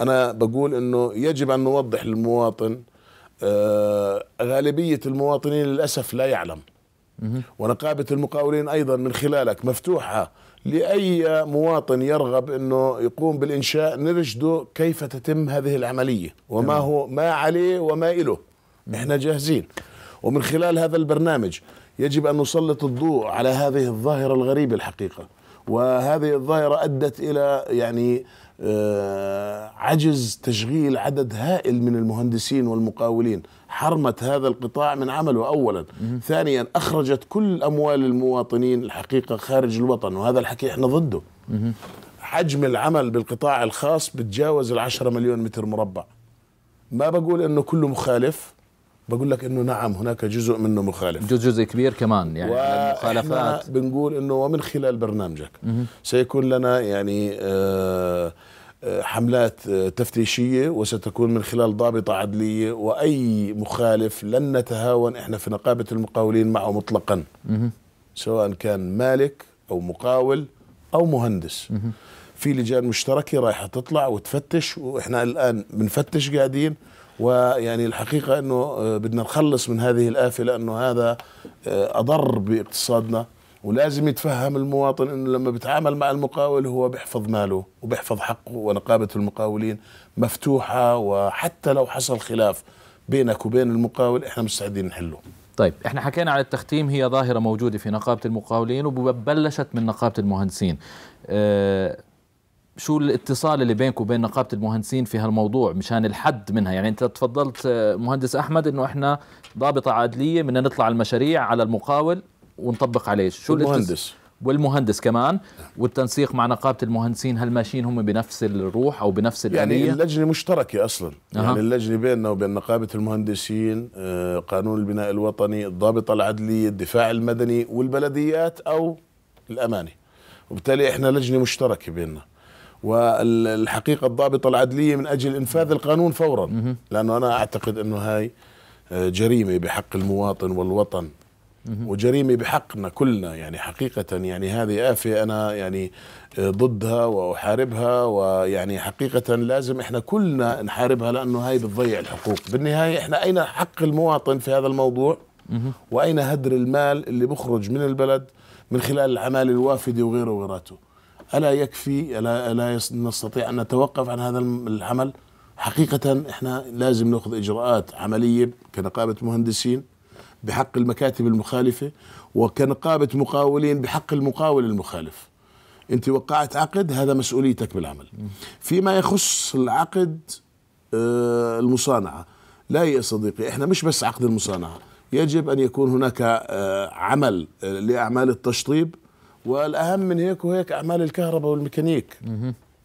انا بقول انه يجب ان نوضح للمواطن آه، غالبيه المواطنين للاسف لا يعلم ونقابه المقاولين ايضا من خلالك مفتوحه لاي مواطن يرغب انه يقوم بالانشاء نرشده كيف تتم هذه العمليه وما هو ما عليه وما اله نحن جاهزين ومن خلال هذا البرنامج يجب أن نسلط الضوء على هذه الظاهرة الغريبة الحقيقة وهذه الظاهرة أدت إلى يعني آه، عجز تشغيل عدد هائل من المهندسين والمقاولين حرمت هذا القطاع من عمله أولا ثانيا أخرجت كل أموال المواطنين الحقيقة خارج الوطن وهذا الحكي إحنا ضده حجم العمل بالقطاع الخاص بتجاوز العشرة مليون متر مربع ما بقول أنه كله مخالف بقول لك انه نعم هناك جزء منه مخالف جزء كبير كمان يعني المخالفات بنقول انه ومن خلال برنامجك سيكون لنا يعني آه، آه، حملات آه، تفتيشية وستكون من خلال ضابطة عدلية وأي مخالف لن نتهاون إحنا في نقابة المقاولين معه مطلقا سواء كان مالك أو مقاول أو مهندس في لجان مشتركة رايحة تطلع وتفتش وإحنا الآن بنفتش قاعدين ويعني الحقيقة أنه آه، بدنا نخلص من هذه الآفة لأنه هذا آه، أضر باقتصادنا ولازم يتفهم المواطن انه لما بيتعامل مع المقاول هو بيحفظ ماله وبيحفظ حقه ونقابه المقاولين مفتوحه وحتى لو حصل خلاف بينك وبين المقاول احنا مستعدين نحله. طيب احنا حكينا على التختيم هي ظاهره موجوده في نقابه المقاولين وبلشت من نقابه المهندسين. اه شو الاتصال اللي بينك وبين نقابه المهندسين في هالموضوع مشان الحد منها يعني انت تفضلت آه، مهندس احمد انه احنا ضابطه عادلية بدنا نطلع المشاريع على المقاول ونطبق عليه شو المهندس والمهندس كمان والتنسيق مع نقابه المهندسين هل ماشيين هم بنفس الروح او بنفس يعني الاليه يعني اللجنه مشتركه اصلا أه. يعني اللجنه بيننا وبين نقابه المهندسين آه، قانون البناء الوطني الضابطه العدليه الدفاع المدني والبلديات او الامانه وبالتالي احنا لجنه مشتركه بيننا والحقيقه الضابطه العدليه من اجل انفاذ القانون فورا لانه انا اعتقد انه هاي آه، جريمه بحق المواطن والوطن وجريمه بحقنا كلنا يعني حقيقه يعني هذه افه انا يعني آه، ضدها واحاربها ويعني حقيقه لازم احنا كلنا نحاربها لانه هاي بتضيع الحقوق بالنهايه احنا اين حق المواطن في هذا الموضوع واين هدر المال اللي بخرج من البلد من خلال العمال الوافده وغيره وغيراته ألا يكفي ألا, ألا نستطيع أن نتوقف عن هذا العمل حقيقة إحنا لازم نأخذ إجراءات عملية كنقابة مهندسين بحق المكاتب المخالفة وكنقابة مقاولين بحق المقاول المخالف أنت وقعت عقد هذا مسؤوليتك بالعمل فيما يخص العقد آه، المصانعة لا يا صديقي إحنا مش بس عقد المصانعة يجب أن يكون هناك آه، عمل آه، لأعمال التشطيب والاهم من هيك وهيك اعمال الكهرباء والميكانيك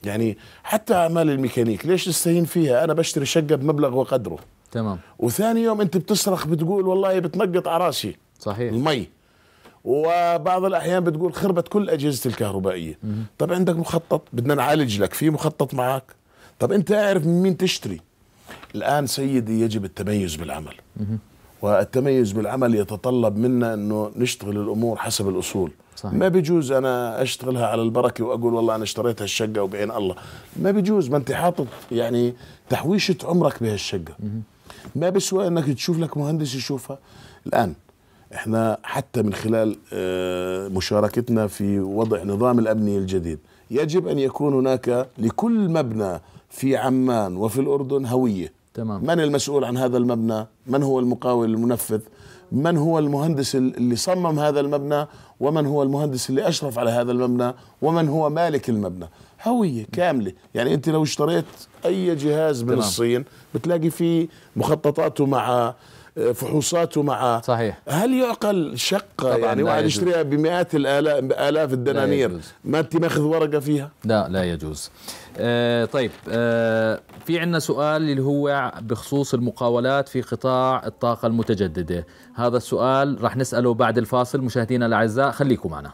يعني حتى اعمال الميكانيك ليش تستهين فيها انا بشتري شقه بمبلغ وقدره تمام وثاني يوم انت بتصرخ بتقول والله بتنقط على راسي صحيح المي وبعض الاحيان بتقول خربت كل اجهزتي الكهربائيه طب عندك مخطط بدنا نعالج لك في مخطط معك طب انت اعرف من مين تشتري الان سيدي يجب التميز بالعمل والتميز بالعمل يتطلب منا انه نشتغل الامور حسب الاصول صحيح. ما بيجوز انا اشتغلها على البركه واقول والله انا اشتريت هالشقه وبعين الله ما بيجوز ما انت حاطط يعني تحويشه عمرك بهالشقه ما بيسوى انك تشوف لك مهندس يشوفها الان احنا حتى من خلال آه، مشاركتنا في وضع نظام الابنيه الجديد يجب ان يكون هناك لكل مبنى في عمان وفي الاردن هويه تمام من المسؤول عن هذا المبنى من هو المقاول المنفذ من هو المهندس اللي صمم هذا المبنى ومن هو المهندس اللي أشرف على هذا المبنى ومن هو مالك المبنى هوية كاملة يعني أنت لو اشتريت أي جهاز من تمام. الصين بتلاقي فيه مخططاته مع آه، فحوصاته مع صحيح هل يعقل شقة يعني واحد يشتريها بمئات الآلاف الدنانير ما أنت ماخذ ورقة فيها لا لا يجوز آه طيب آه في عندنا سؤال اللي هو بخصوص المقاولات في قطاع الطاقة المتجددة هذا السؤال رح نسأله بعد الفاصل مشاهدينا الأعزاء خليكم معنا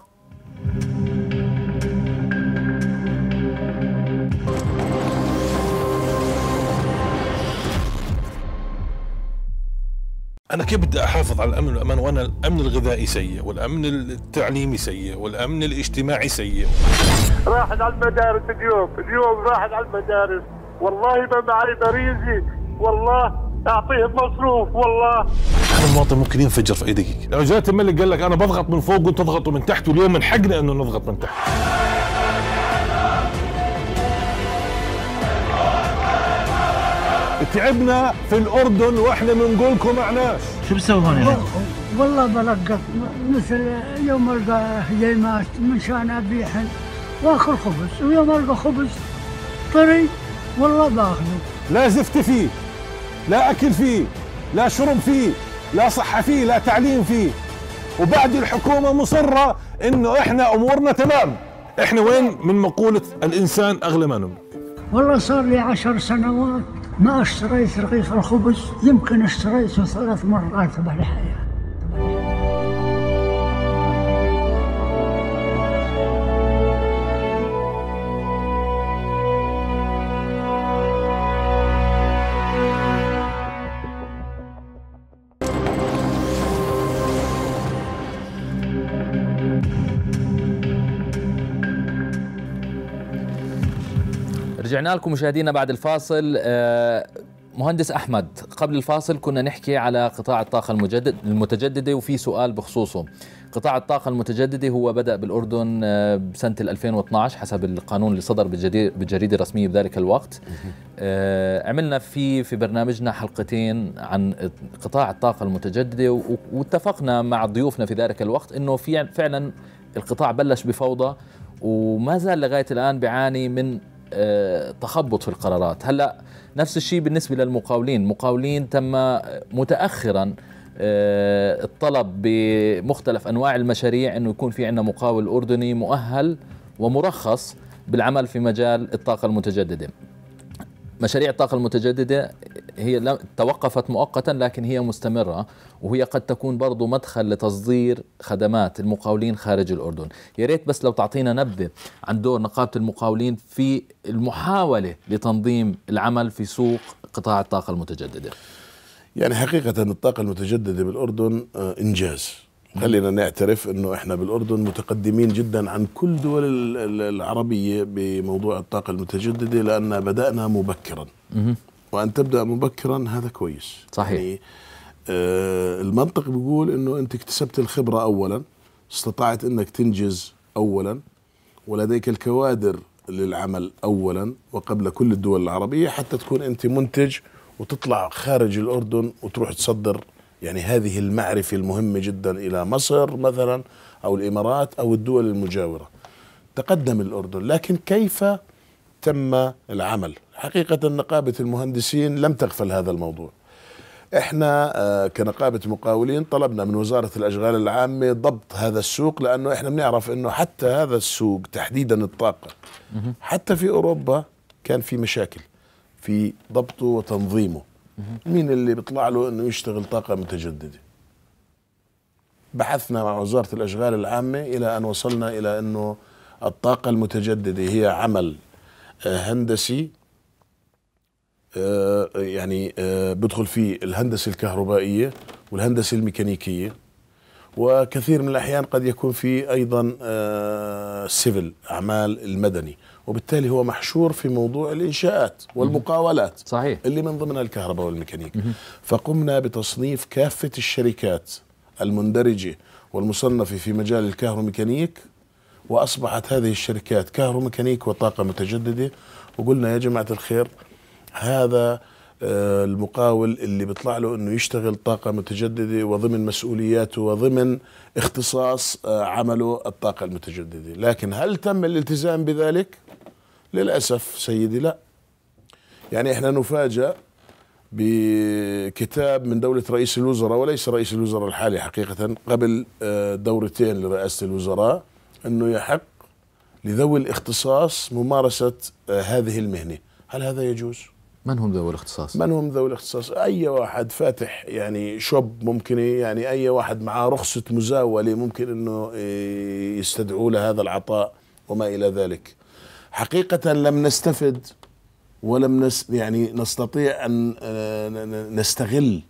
انا كيف بدي احافظ على الامن والامان وانا الامن الغذائي سيء والامن التعليمي سيء والامن الاجتماعي سيء راحت على المدارس اليوم اليوم راحت على المدارس والله ما معي بريزي والله اعطيهم مصروف والله المواطن ممكن ينفجر في ايديك لو جلاله الملك قال لك انا بضغط من فوق وانت تضغطوا من تحت واليوم من حقنا انه نضغط من تحت تعبنا في الاردن واحنا بنقول لكم معناش شو بتسوي هون والله بلقط مثل يوم القى هجيمات من شان ابيحن واخر خبز ويوم القى خبز طري والله باخذه لا زفت فيه لا اكل فيه لا شرب فيه لا صحه فيه لا تعليم فيه وبعد الحكومه مصره انه احنا امورنا تمام احنا وين من مقوله الانسان اغلى ما نملك والله صار لي عشر سنوات ما اشتريت رغيف الخبز يمكن اشتريته ثلاث مرات بهالحياه رجعنا لكم مشاهدينا بعد الفاصل آه، مهندس احمد قبل الفاصل كنا نحكي على قطاع الطاقه المجدد المتجدده وفي سؤال بخصوصه قطاع الطاقه المتجدده هو بدا بالاردن آه، بسنه 2012 حسب القانون اللي صدر بالجريده الرسميه بذلك الوقت آه، عملنا في في برنامجنا حلقتين عن قطاع الطاقه المتجدده واتفقنا مع ضيوفنا في ذلك الوقت انه في فعلا القطاع بلش بفوضى وما زال لغايه الان بيعاني من آه، تخبط في القرارات هلا نفس الشيء بالنسبه للمقاولين مقاولين تم متاخرا آه، الطلب بمختلف انواع المشاريع انه يكون في عندنا مقاول اردني مؤهل ومرخص بالعمل في مجال الطاقه المتجدده مشاريع الطاقة المتجددة هي توقفت مؤقتا لكن هي مستمرة وهي قد تكون برضو مدخل لتصدير خدمات المقاولين خارج الأردن يا ريت بس لو تعطينا نبذة عن دور نقابة المقاولين في المحاولة لتنظيم العمل في سوق قطاع الطاقة المتجددة يعني حقيقة الطاقة المتجددة بالأردن آه، إنجاز خلينا نعترف انه احنا بالاردن متقدمين جدا عن كل دول العربيه بموضوع الطاقه المتجدده لان بدانا مبكرا وان تبدا مبكرا هذا كويس صحيح يعني آه المنطق بيقول انه انت اكتسبت الخبره اولا استطعت انك تنجز اولا ولديك الكوادر للعمل اولا وقبل كل الدول العربيه حتى تكون انت منتج وتطلع خارج الاردن وتروح تصدر يعني هذه المعرفة المهمة جدا إلى مصر مثلا أو الإمارات أو الدول المجاورة تقدم الأردن لكن كيف تم العمل حقيقة نقابة المهندسين لم تغفل هذا الموضوع احنا آه، كنقابة مقاولين طلبنا من وزارة الأشغال العامة ضبط هذا السوق لأنه احنا بنعرف أنه حتى هذا السوق تحديدا الطاقة حتى في أوروبا كان في مشاكل في ضبطه وتنظيمه مين اللي بيطلع له انه يشتغل طاقه متجدده بحثنا مع وزاره الاشغال العامه الى ان وصلنا الى انه الطاقه المتجدده هي عمل آه، هندسي آه، يعني آه، بدخل فيه الهندسه الكهربائيه والهندسه الميكانيكيه وكثير من الاحيان قد يكون في ايضا سيفل اعمال المدني وبالتالي هو محشور في موضوع الانشاءات والمقاولات صحيح اللي من ضمنها الكهرباء والميكانيك فقمنا بتصنيف كافه الشركات المندرجه والمصنفه في مجال الكهروميكانيك واصبحت هذه الشركات كهروميكانيك وطاقه متجدده وقلنا يا جماعه الخير هذا آه، المقاول اللي بيطلع له انه يشتغل طاقه متجدده وضمن مسؤولياته وضمن اختصاص آه، عمله الطاقه المتجدده، لكن هل تم الالتزام بذلك؟ للاسف سيدي لا. يعني احنا نفاجأ بكتاب من دولة رئيس الوزراء وليس رئيس الوزراء الحالي حقيقة قبل آه، دورتين لرئاسة الوزراء أنه يحق لذوي الاختصاص ممارسة هذه المهنة هل هذا يجوز؟ من هم ذوي الاختصاص؟ من هم ذوي الاختصاص؟ أي واحد فاتح يعني شوب ممكن يعني أي واحد معاه رخصة مزاولة ممكن أنه إيه، يستدعوا له هذا العطاء وما إلى ذلك حقيقة لم نستفد ولم نس يعني نستطيع أن آه، نستغل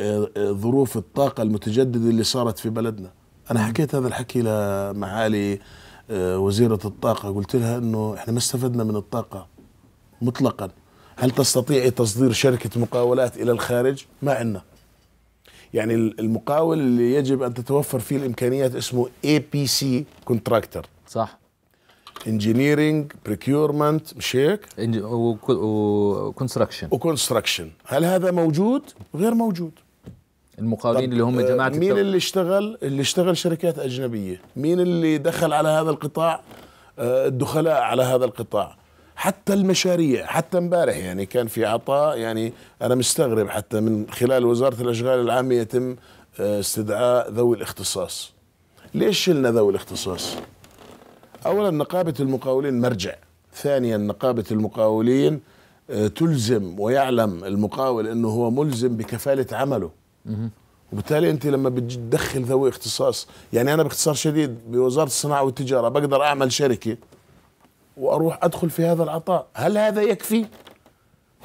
آه، آه، ظروف الطاقة المتجددة اللي صارت في بلدنا أنا حكيت هذا الحكي لمعالي وزيرة الطاقة قلت لها أنه إحنا ما استفدنا من الطاقة مطلقاً هل تستطيع تصدير شركة مقاولات إلى الخارج؟ ما عندنا يعني المقاول اللي يجب أن تتوفر فيه الإمكانيات اسمه APC كونتراكتر صح Engineering, Procurement مش هيك؟ وكونستراكشن وكونستراكشن هل هذا موجود؟ غير موجود المقاولين اللي هم آه، جماعه مين التو... اللي اشتغل اللي اشتغل شركات اجنبيه مين اللي دخل على هذا القطاع آه، الدخلاء على هذا القطاع حتى المشاريع حتى امبارح يعني كان في عطاء يعني انا مستغرب حتى من خلال وزاره الاشغال العامه يتم آه، استدعاء ذوي الاختصاص ليش شلنا ذوي الاختصاص اولا نقابه المقاولين مرجع ثانيا نقابه المقاولين آه، تلزم ويعلم المقاول انه هو ملزم بكفاله عمله وبالتالي انت لما بتدخل ذوي اختصاص يعني انا باختصار شديد بوزاره الصناعه والتجاره بقدر اعمل شركه واروح ادخل في هذا العطاء هل هذا يكفي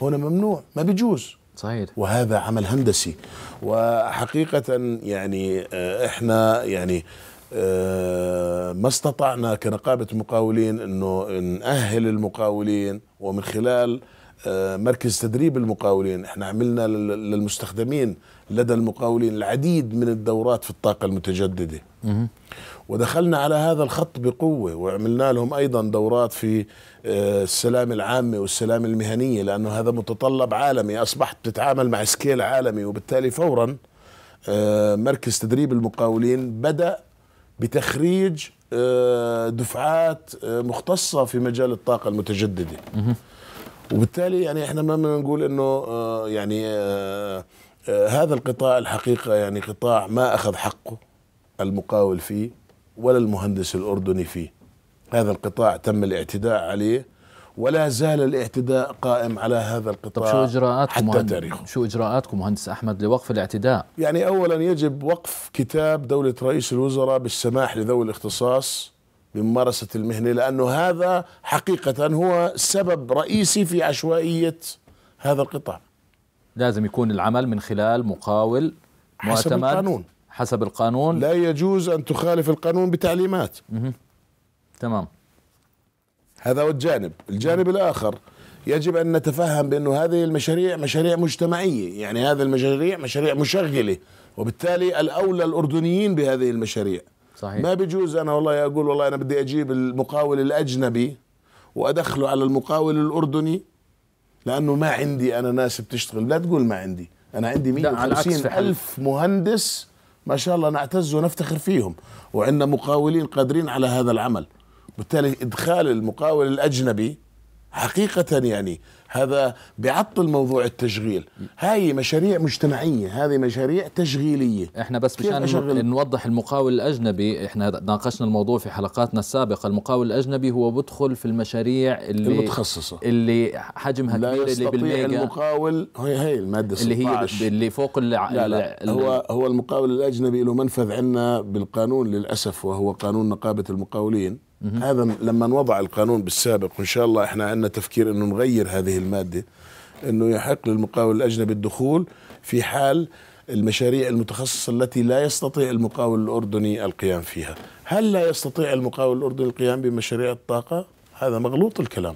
هنا ممنوع ما بيجوز صحيح وهذا عمل هندسي وحقيقة يعني آه، احنا يعني آه، ما استطعنا كنقابة مقاولين انه نأهل المقاولين ومن خلال آه، مركز تدريب المقاولين احنا عملنا للمستخدمين لدى المقاولين العديد من الدورات في الطاقة المتجددة ودخلنا على هذا الخط بقوة وعملنا لهم أيضا دورات في آه، السلام العامة والسلام المهنية لأنه هذا متطلب عالمي أصبحت تتعامل مع سكيل عالمي وبالتالي فورا آه، مركز تدريب المقاولين بدأ بتخريج آه، دفعات مختصة في مجال الطاقة المتجددة وبالتالي يعني احنا ما بنقول انه يعني هذا القطاع الحقيقة يعني قطاع ما أخذ حقه المقاول فيه ولا المهندس الأردني فيه هذا القطاع تم الاعتداء عليه ولا زال الاعتداء قائم على هذا القطاع طب شو اجراءاتكم حتى مهن... تاريخه شو اجراءاتكم مهندس احمد لوقف الاعتداء؟ يعني اولا يجب وقف كتاب دوله رئيس الوزراء بالسماح لذوي الاختصاص بممارسه المهنه لانه هذا حقيقه هو سبب رئيسي في عشوائيه هذا القطاع. لازم يكون العمل من خلال مقاول حسب القانون حسب القانون لا يجوز أن تخالف القانون بتعليمات مه. تمام هذا هو الجانب الجانب الآخر يجب أن نتفهم بأن هذه المشاريع مشاريع مجتمعية يعني هذه المشاريع مشاريع مشغلة وبالتالي الأولى الأردنيين بهذه المشاريع صحيح. ما بيجوز أنا والله أقول والله أنا بدي أجيب المقاول الأجنبي وأدخله على المقاول الأردني لأنه ما عندي أنا ناس بتشتغل لا تقول ما عندي أنا عندي 150 ألف مهندس ما شاء الله نعتز ونفتخر فيهم وعندنا مقاولين قادرين على هذا العمل بالتالي ادخال المقاول الاجنبي حقيقة يعني هذا بيعطل موضوع التشغيل هاي مشاريع مجتمعية هذه مشاريع تشغيلية احنا بس مشان أشغل... نوضح المقاول الأجنبي احنا ناقشنا الموضوع في حلقاتنا السابقة المقاول الأجنبي هو بدخل في المشاريع اللي المتخصصة اللي حجمها لا كبير اللي بالميجا المقاول هي هي المادة 16 اللي هي اللي فوق الع... لا لا ال... هو هو المقاول الأجنبي له منفذ عندنا بالقانون للأسف وهو قانون نقابة المقاولين هذا لما نوضع القانون بالسابق وان شاء الله احنا عندنا تفكير انه نغير هذه الماده انه يحق للمقاول الاجنبي الدخول في حال المشاريع المتخصصة التي لا يستطيع المقاول الأردني القيام فيها هل لا يستطيع المقاول الأردني القيام بمشاريع الطاقة؟ هذا مغلوط الكلام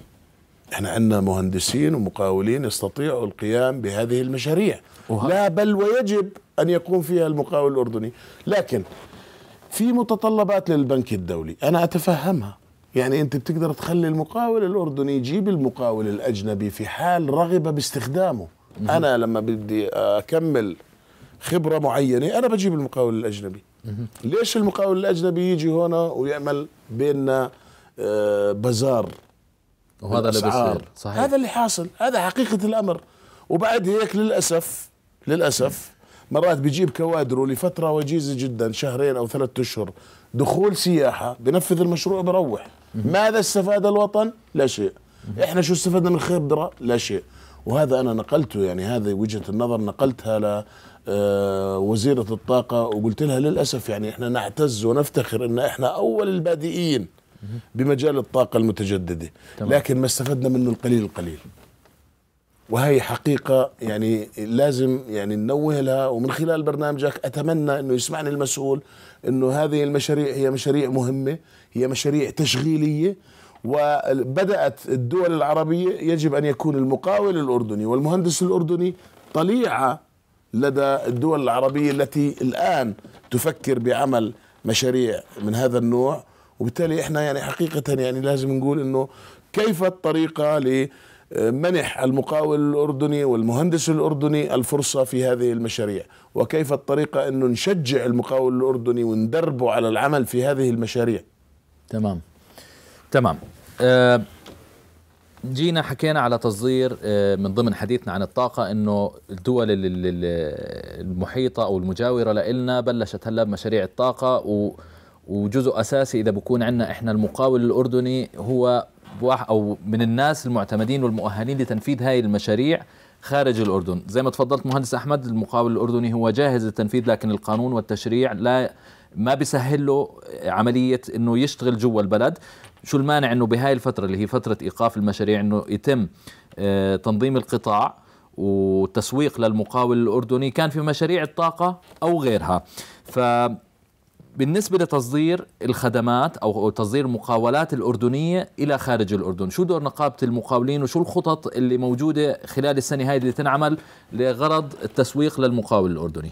احنا عندنا مهندسين ومقاولين يستطيعوا القيام بهذه المشاريع لا بل ويجب أن يقوم فيها المقاول الأردني لكن في متطلبات للبنك الدولي انا اتفهمها يعني انت بتقدر تخلي المقاول الاردني يجيب المقاول الاجنبي في حال رغب باستخدامه مم. انا لما بدي اكمل خبره معينه انا بجيب المقاول الاجنبي مم. ليش المقاول الاجنبي يجي هنا ويعمل بيننا آه، بازار وهذا اللي بيصير صحيح هذا اللي حاصل هذا حقيقه الامر وبعد هيك للاسف للاسف مرات بيجيب كوادره لفتره وجيزه جدا شهرين او ثلاثة اشهر دخول سياحه بنفذ المشروع بروح ماذا استفاد الوطن لا شيء احنا شو استفدنا من خبره لا شيء وهذا انا نقلته يعني هذه وجهه النظر نقلتها ل آه، وزيرة الطاقة وقلت لها للأسف يعني احنا نعتز ونفتخر ان احنا اول البادئين بمجال الطاقة المتجددة لكن ما استفدنا منه القليل القليل وهي حقيقة يعني لازم يعني ننوه لها ومن خلال برنامجك أتمنى أنه يسمعني المسؤول أنه هذه المشاريع هي مشاريع مهمة هي مشاريع تشغيلية وبدأت الدول العربية يجب أن يكون المقاول الأردني والمهندس الأردني طليعة لدى الدول العربية التي الآن تفكر بعمل مشاريع من هذا النوع وبالتالي احنا يعني حقيقة يعني لازم نقول انه كيف الطريقة ل منح المقاول الأردني والمهندس الأردني الفرصة في هذه المشاريع وكيف الطريقة أنه نشجع المقاول الأردني وندربه على العمل في هذه المشاريع تمام تمام أه جينا حكينا على تصدير آه، من ضمن حديثنا عن الطاقة أنه الدول المحيطة أو المجاورة لإلنا بلشت هلا بمشاريع الطاقة وجزء أساسي إذا بكون عندنا إحنا المقاول الأردني هو او من الناس المعتمدين والمؤهلين لتنفيذ هذه المشاريع خارج الأردن زي ما تفضلت مهندس أحمد المقاول الأردني هو جاهز للتنفيذ لكن القانون والتشريع لا ما بيسهل له عملية أنه يشتغل جوا البلد شو المانع أنه بهاي الفترة اللي هي فترة إيقاف المشاريع أنه يتم آه، تنظيم القطاع والتسويق للمقاول الأردني كان في مشاريع الطاقة أو غيرها ف بالنسبة لتصدير الخدمات أو تصدير المقاولات الأردنية إلى خارج الأردن شو دور نقابة المقاولين وشو الخطط اللي موجودة خلال السنة هاي اللي تنعمل لغرض التسويق للمقاول الأردني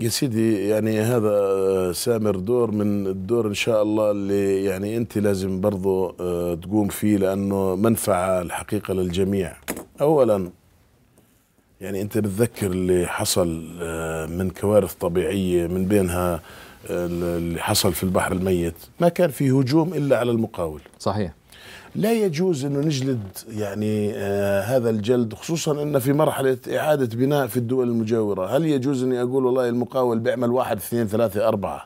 يا سيدي يعني هذا سامر دور من الدور ان شاء الله اللي يعني انت لازم برضو آه، تقوم فيه لانه منفعه الحقيقه للجميع اولا يعني انت بتذكر اللي حصل آه، من كوارث طبيعيه من بينها اللي حصل في البحر الميت ما كان في هجوم إلا على المقاول صحيح لا يجوز أنه نجلد يعني آه هذا الجلد خصوصا أنه في مرحلة إعادة بناء في الدول المجاورة هل يجوز أني أقول والله المقاول بيعمل واحد اثنين ثلاثة أربعة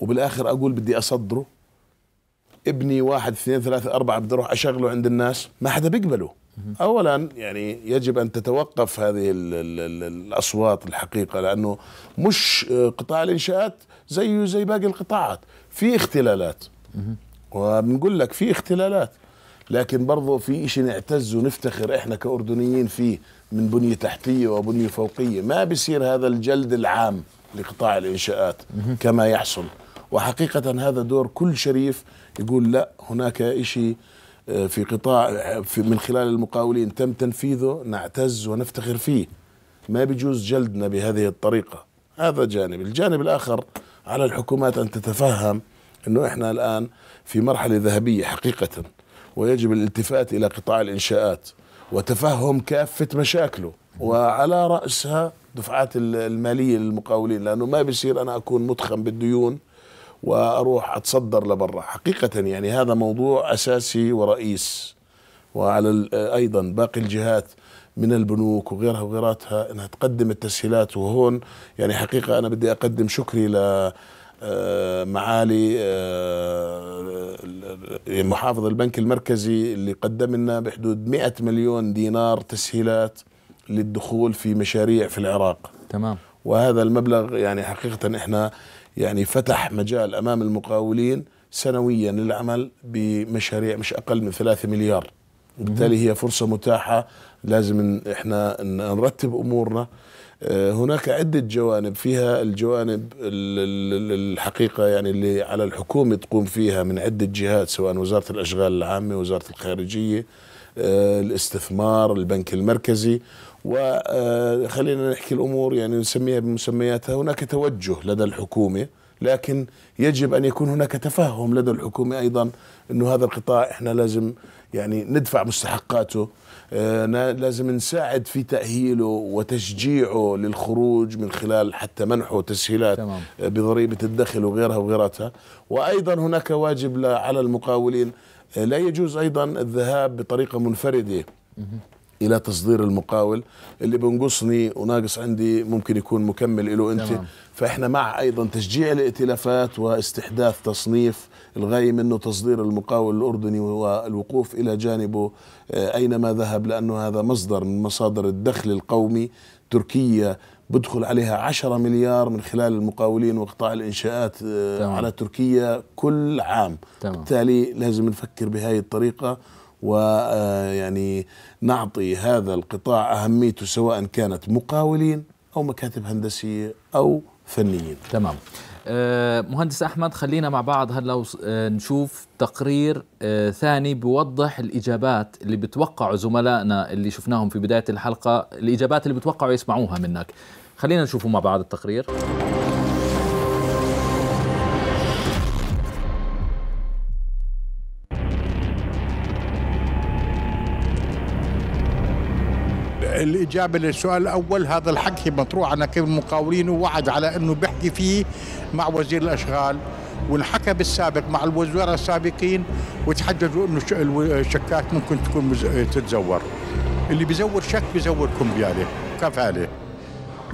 وبالآخر أقول بدي أصدره ابني واحد اثنين ثلاثة أربعة بدي أروح أشغله عند الناس ما حدا بيقبله اولا يعني يجب ان تتوقف هذه الـ الـ الـ الاصوات الحقيقه لانه مش آه، قطاع الانشاءات زيه زي باقي القطاعات في اختلالات وبنقول لك في اختلالات لكن برضه في شيء نعتز ونفتخر احنا كاردنيين فيه من بنيه تحتيه وبنيه فوقيه ما بيصير هذا الجلد العام لقطاع الانشاءات كما يحصل وحقيقه هذا دور كل شريف يقول لا هناك شيء في قطاع في من خلال المقاولين تم تنفيذه نعتز ونفتخر فيه ما بيجوز جلدنا بهذه الطريقة هذا جانب الجانب الآخر على الحكومات أن تتفهم أنه إحنا الآن في مرحلة ذهبية حقيقة ويجب الالتفات إلى قطاع الإنشاءات وتفهم كافة مشاكله وعلى رأسها دفعات المالية للمقاولين لأنه ما بيصير أنا أكون متخم بالديون واروح اتصدر لبرا حقيقه يعني هذا موضوع اساسي ورئيس وعلى ايضا باقي الجهات من البنوك وغيرها وغيراتها انها تقدم التسهيلات وهون يعني حقيقه انا بدي اقدم شكري ل آه، معالي آه، محافظ البنك المركزي اللي قدم لنا بحدود 100 مليون دينار تسهيلات للدخول في مشاريع في العراق تمام وهذا المبلغ يعني حقيقه احنا يعني فتح مجال امام المقاولين سنويا للعمل بمشاريع مش اقل من 3 مليار وبالتالي هي فرصه متاحه لازم احنا نرتب امورنا آه، هناك عدة جوانب فيها الجوانب الحقيقة يعني اللي على الحكومة تقوم فيها من عدة جهات سواء وزارة الأشغال العامة وزارة الخارجية آه، الاستثمار البنك المركزي وخلينا آه، نحكي الامور يعني نسميها بمسمياتها هناك توجه لدى الحكومه لكن يجب ان يكون هناك تفهم لدى الحكومه ايضا انه هذا القطاع احنا لازم يعني ندفع مستحقاته آه، لازم نساعد في تأهيله وتشجيعه للخروج من خلال حتى منحه تسهيلات تمام. آه، بضريبة الدخل وغيرها وغيراتها وأيضا هناك واجب على المقاولين لا يجوز أيضا الذهاب بطريقة منفردة الى تصدير المقاول اللي بنقصني وناقص عندي ممكن يكون مكمل له انت تمام. فاحنا مع ايضا تشجيع الائتلافات واستحداث تصنيف الغاية منه تصدير المقاول الأردني والوقوف إلى جانبه آه، أينما ذهب لأنه هذا مصدر من مصادر الدخل القومي تركيا بدخل عليها 10 مليار من خلال المقاولين وقطاع الإنشاءات آه، تمام. على تركيا كل عام تمام. بالتالي لازم نفكر بهذه الطريقة ويعني نعطي هذا القطاع اهميته سواء كانت مقاولين او مكاتب هندسيه او فنيين. تمام. آه، مهندس احمد خلينا مع بعض هلا آه، نشوف تقرير آه، ثاني بوضح الاجابات اللي بتوقعوا زملائنا اللي شفناهم في بدايه الحلقه الاجابات اللي بتوقعوا يسمعوها منك خلينا نشوفه مع بعض التقرير الاجابه للسؤال الاول هذا الحكي مطروح على كيف المقاولين ووعد على انه بحكي فيه مع وزير الاشغال والحكى بالسابق مع الوزراء السابقين وتحددوا انه الشكات ممكن تكون تتزور اللي بيزور شك بيزور كمبياله كفاله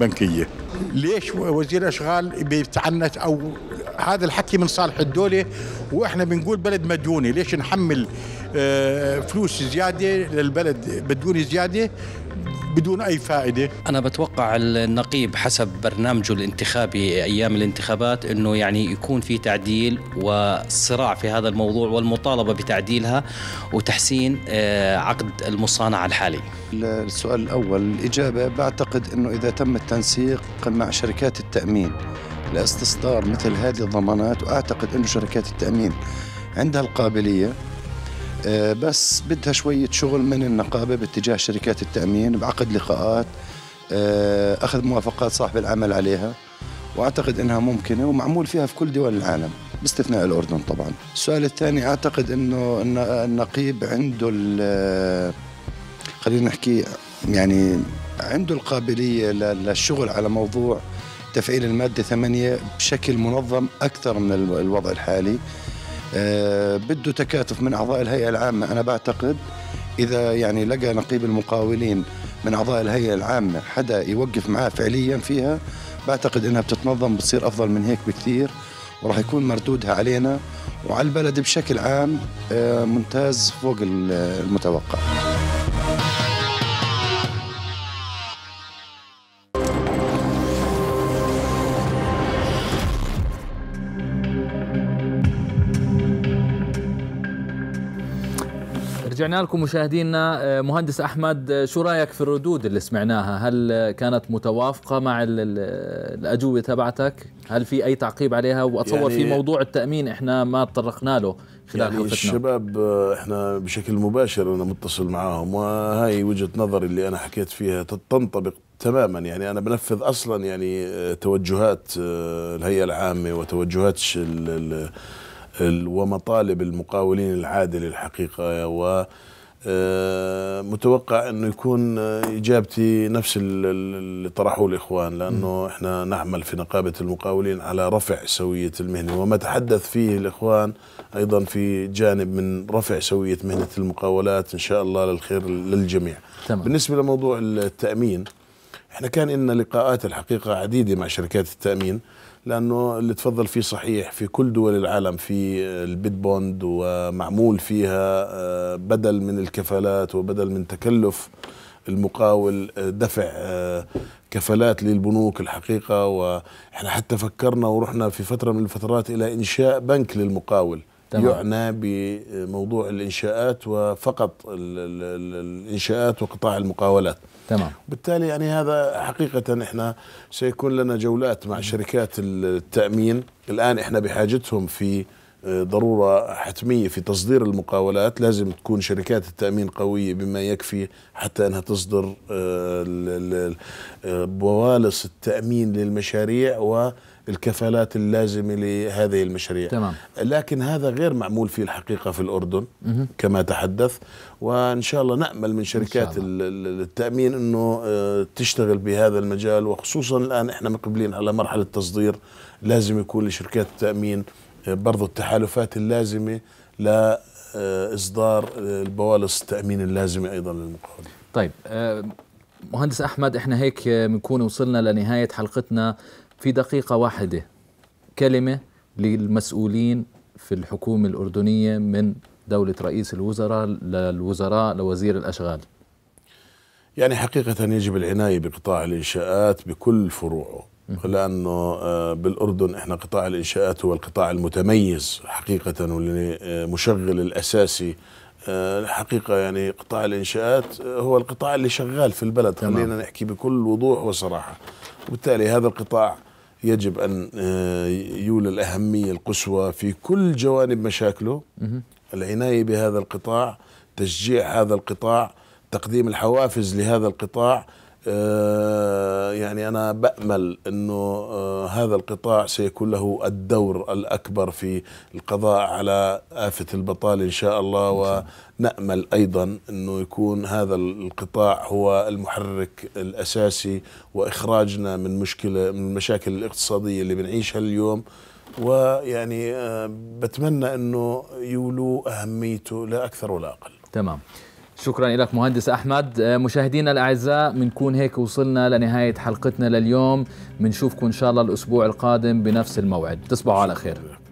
بنكيه ليش وزير الأشغال بيتعنت او هذا الحكي من صالح الدوله واحنا بنقول بلد مديوني ليش نحمل آه، فلوس زياده للبلد بدون زياده بدون أي فائدة أنا بتوقع النقيب حسب برنامجه الانتخابي أيام الانتخابات أنه يعني يكون في تعديل وصراع في هذا الموضوع والمطالبة بتعديلها وتحسين آه، عقد المصانعة الحالي السؤال الأول الإجابة بعتقد أنه إذا تم التنسيق مع شركات التأمين لاستصدار مثل هذه الضمانات وأعتقد أنه شركات التأمين عندها القابلية آه، بس بدها شوية شغل من النقابة باتجاه شركات التأمين بعقد لقاءات آه، أخذ موافقات صاحب العمل عليها واعتقد انها ممكنه ومعمول فيها في كل دول العالم باستثناء الاردن طبعا السؤال الثاني اعتقد انه النقيب عنده خلينا نحكي يعني عنده القابليه للشغل على موضوع تفعيل الماده ثمانية بشكل منظم اكثر من الوضع الحالي آه، بده تكاتف من أعضاء الهيئة العامة أنا بعتقد إذا يعني لقى نقيب المقاولين من أعضاء الهيئة العامة حدا يوقف معاه فعليا فيها بعتقد إنها بتتنظم بتصير أفضل من هيك بكثير وراح يكون مردودها علينا وعلى البلد بشكل عام آه، ممتاز فوق المتوقع رجعنا لكم مشاهدينا آه، مهندس احمد آه، شو رايك في الردود اللي سمعناها هل كانت متوافقه مع الاجوبه تبعتك هل في اي تعقيب عليها واتصور يعني في موضوع التامين احنا ما تطرقنا له خلال يعني حلقتنا الشباب آه، احنا بشكل مباشر انا متصل معاهم وهي وجهه نظري اللي انا حكيت فيها تنطبق تماما يعني انا بنفذ اصلا يعني توجهات الهيئه العامه وتوجهات ومطالب المقاولين العادل الحقيقة و آه، متوقع انه يكون اجابتي نفس اللي طرحوه الاخوان لانه احنا نعمل في نقابه المقاولين على رفع سويه المهنه وما تحدث فيه الاخوان ايضا في جانب من رفع سويه مهنه المقاولات ان شاء الله للخير للجميع. تمام. بالنسبه لموضوع التامين احنا كان لنا لقاءات الحقيقه عديده مع شركات التامين لانه اللي تفضل فيه صحيح في كل دول العالم في البيت بوند ومعمول فيها آه، بدل من الكفالات وبدل من تكلف المقاول آه، دفع آه، كفالات للبنوك الحقيقه واحنا حتى فكرنا ورحنا في فتره من الفترات الى انشاء بنك للمقاول تمام. يعنى بموضوع الانشاءات وفقط الـ الـ الـ الانشاءات وقطاع المقاولات تمام بالتالي يعني هذا حقيقة احنا سيكون لنا جولات مع شركات التأمين الآن احنا بحاجتهم في ضرورة حتمية في تصدير المقاولات لازم تكون شركات التأمين قوية بما يكفي حتى أنها تصدر آه، بوالص التأمين للمشاريع و الكفالات اللازمة لهذه المشاريع تمام. لكن هذا غير معمول فيه الحقيقة في الأردن مه. كما تحدث وإن شاء الله نأمل من شركات التأمين أنه آه، تشتغل بهذا المجال وخصوصا الآن إحنا مقبلين على مرحلة تصدير لازم يكون لشركات التأمين آه، برضو التحالفات اللازمة لإصدار آه، البوالص التأمين اللازمة أيضا للمقاولين طيب مهندس احمد احنا هيك بنكون وصلنا لنهايه حلقتنا في دقيقة واحدة كلمة للمسؤولين في الحكومة الأردنية من دولة رئيس الوزراء للوزراء لوزير الأشغال يعني حقيقة يجب العناية بقطاع الإنشاءات بكل فروعه لأنه آه، بالأردن إحنا قطاع الإنشاءات هو القطاع المتميز حقيقة والمشغل الأساسي الحقيقة آه، يعني قطاع الإنشاءات هو القطاع اللي شغال في البلد خلينا نحكي بكل وضوح وصراحة وبالتالي هذا القطاع يجب أن آه، يولى الأهمية القصوى في كل جوانب مشاكله العناية بهذا القطاع تشجيع هذا القطاع تقديم الحوافز لهذا القطاع آه، يعني أنا بأمل أنه آه، هذا القطاع سيكون له الدور الأكبر في القضاء على آفة البطالة إن شاء الله ونأمل أيضا أنه يكون هذا القطاع هو المحرك الأساسي وإخراجنا من مشكلة من المشاكل الاقتصادية اللي بنعيشها اليوم ويعني آه، بتمنى أنه يولو أهميته لا أكثر ولا أقل تمام شكرا لك مهندس احمد آه، مشاهدينا الاعزاء بنكون هيك وصلنا لنهايه حلقتنا لليوم بنشوفكم ان شاء الله الاسبوع القادم بنفس الموعد تصبحوا على خير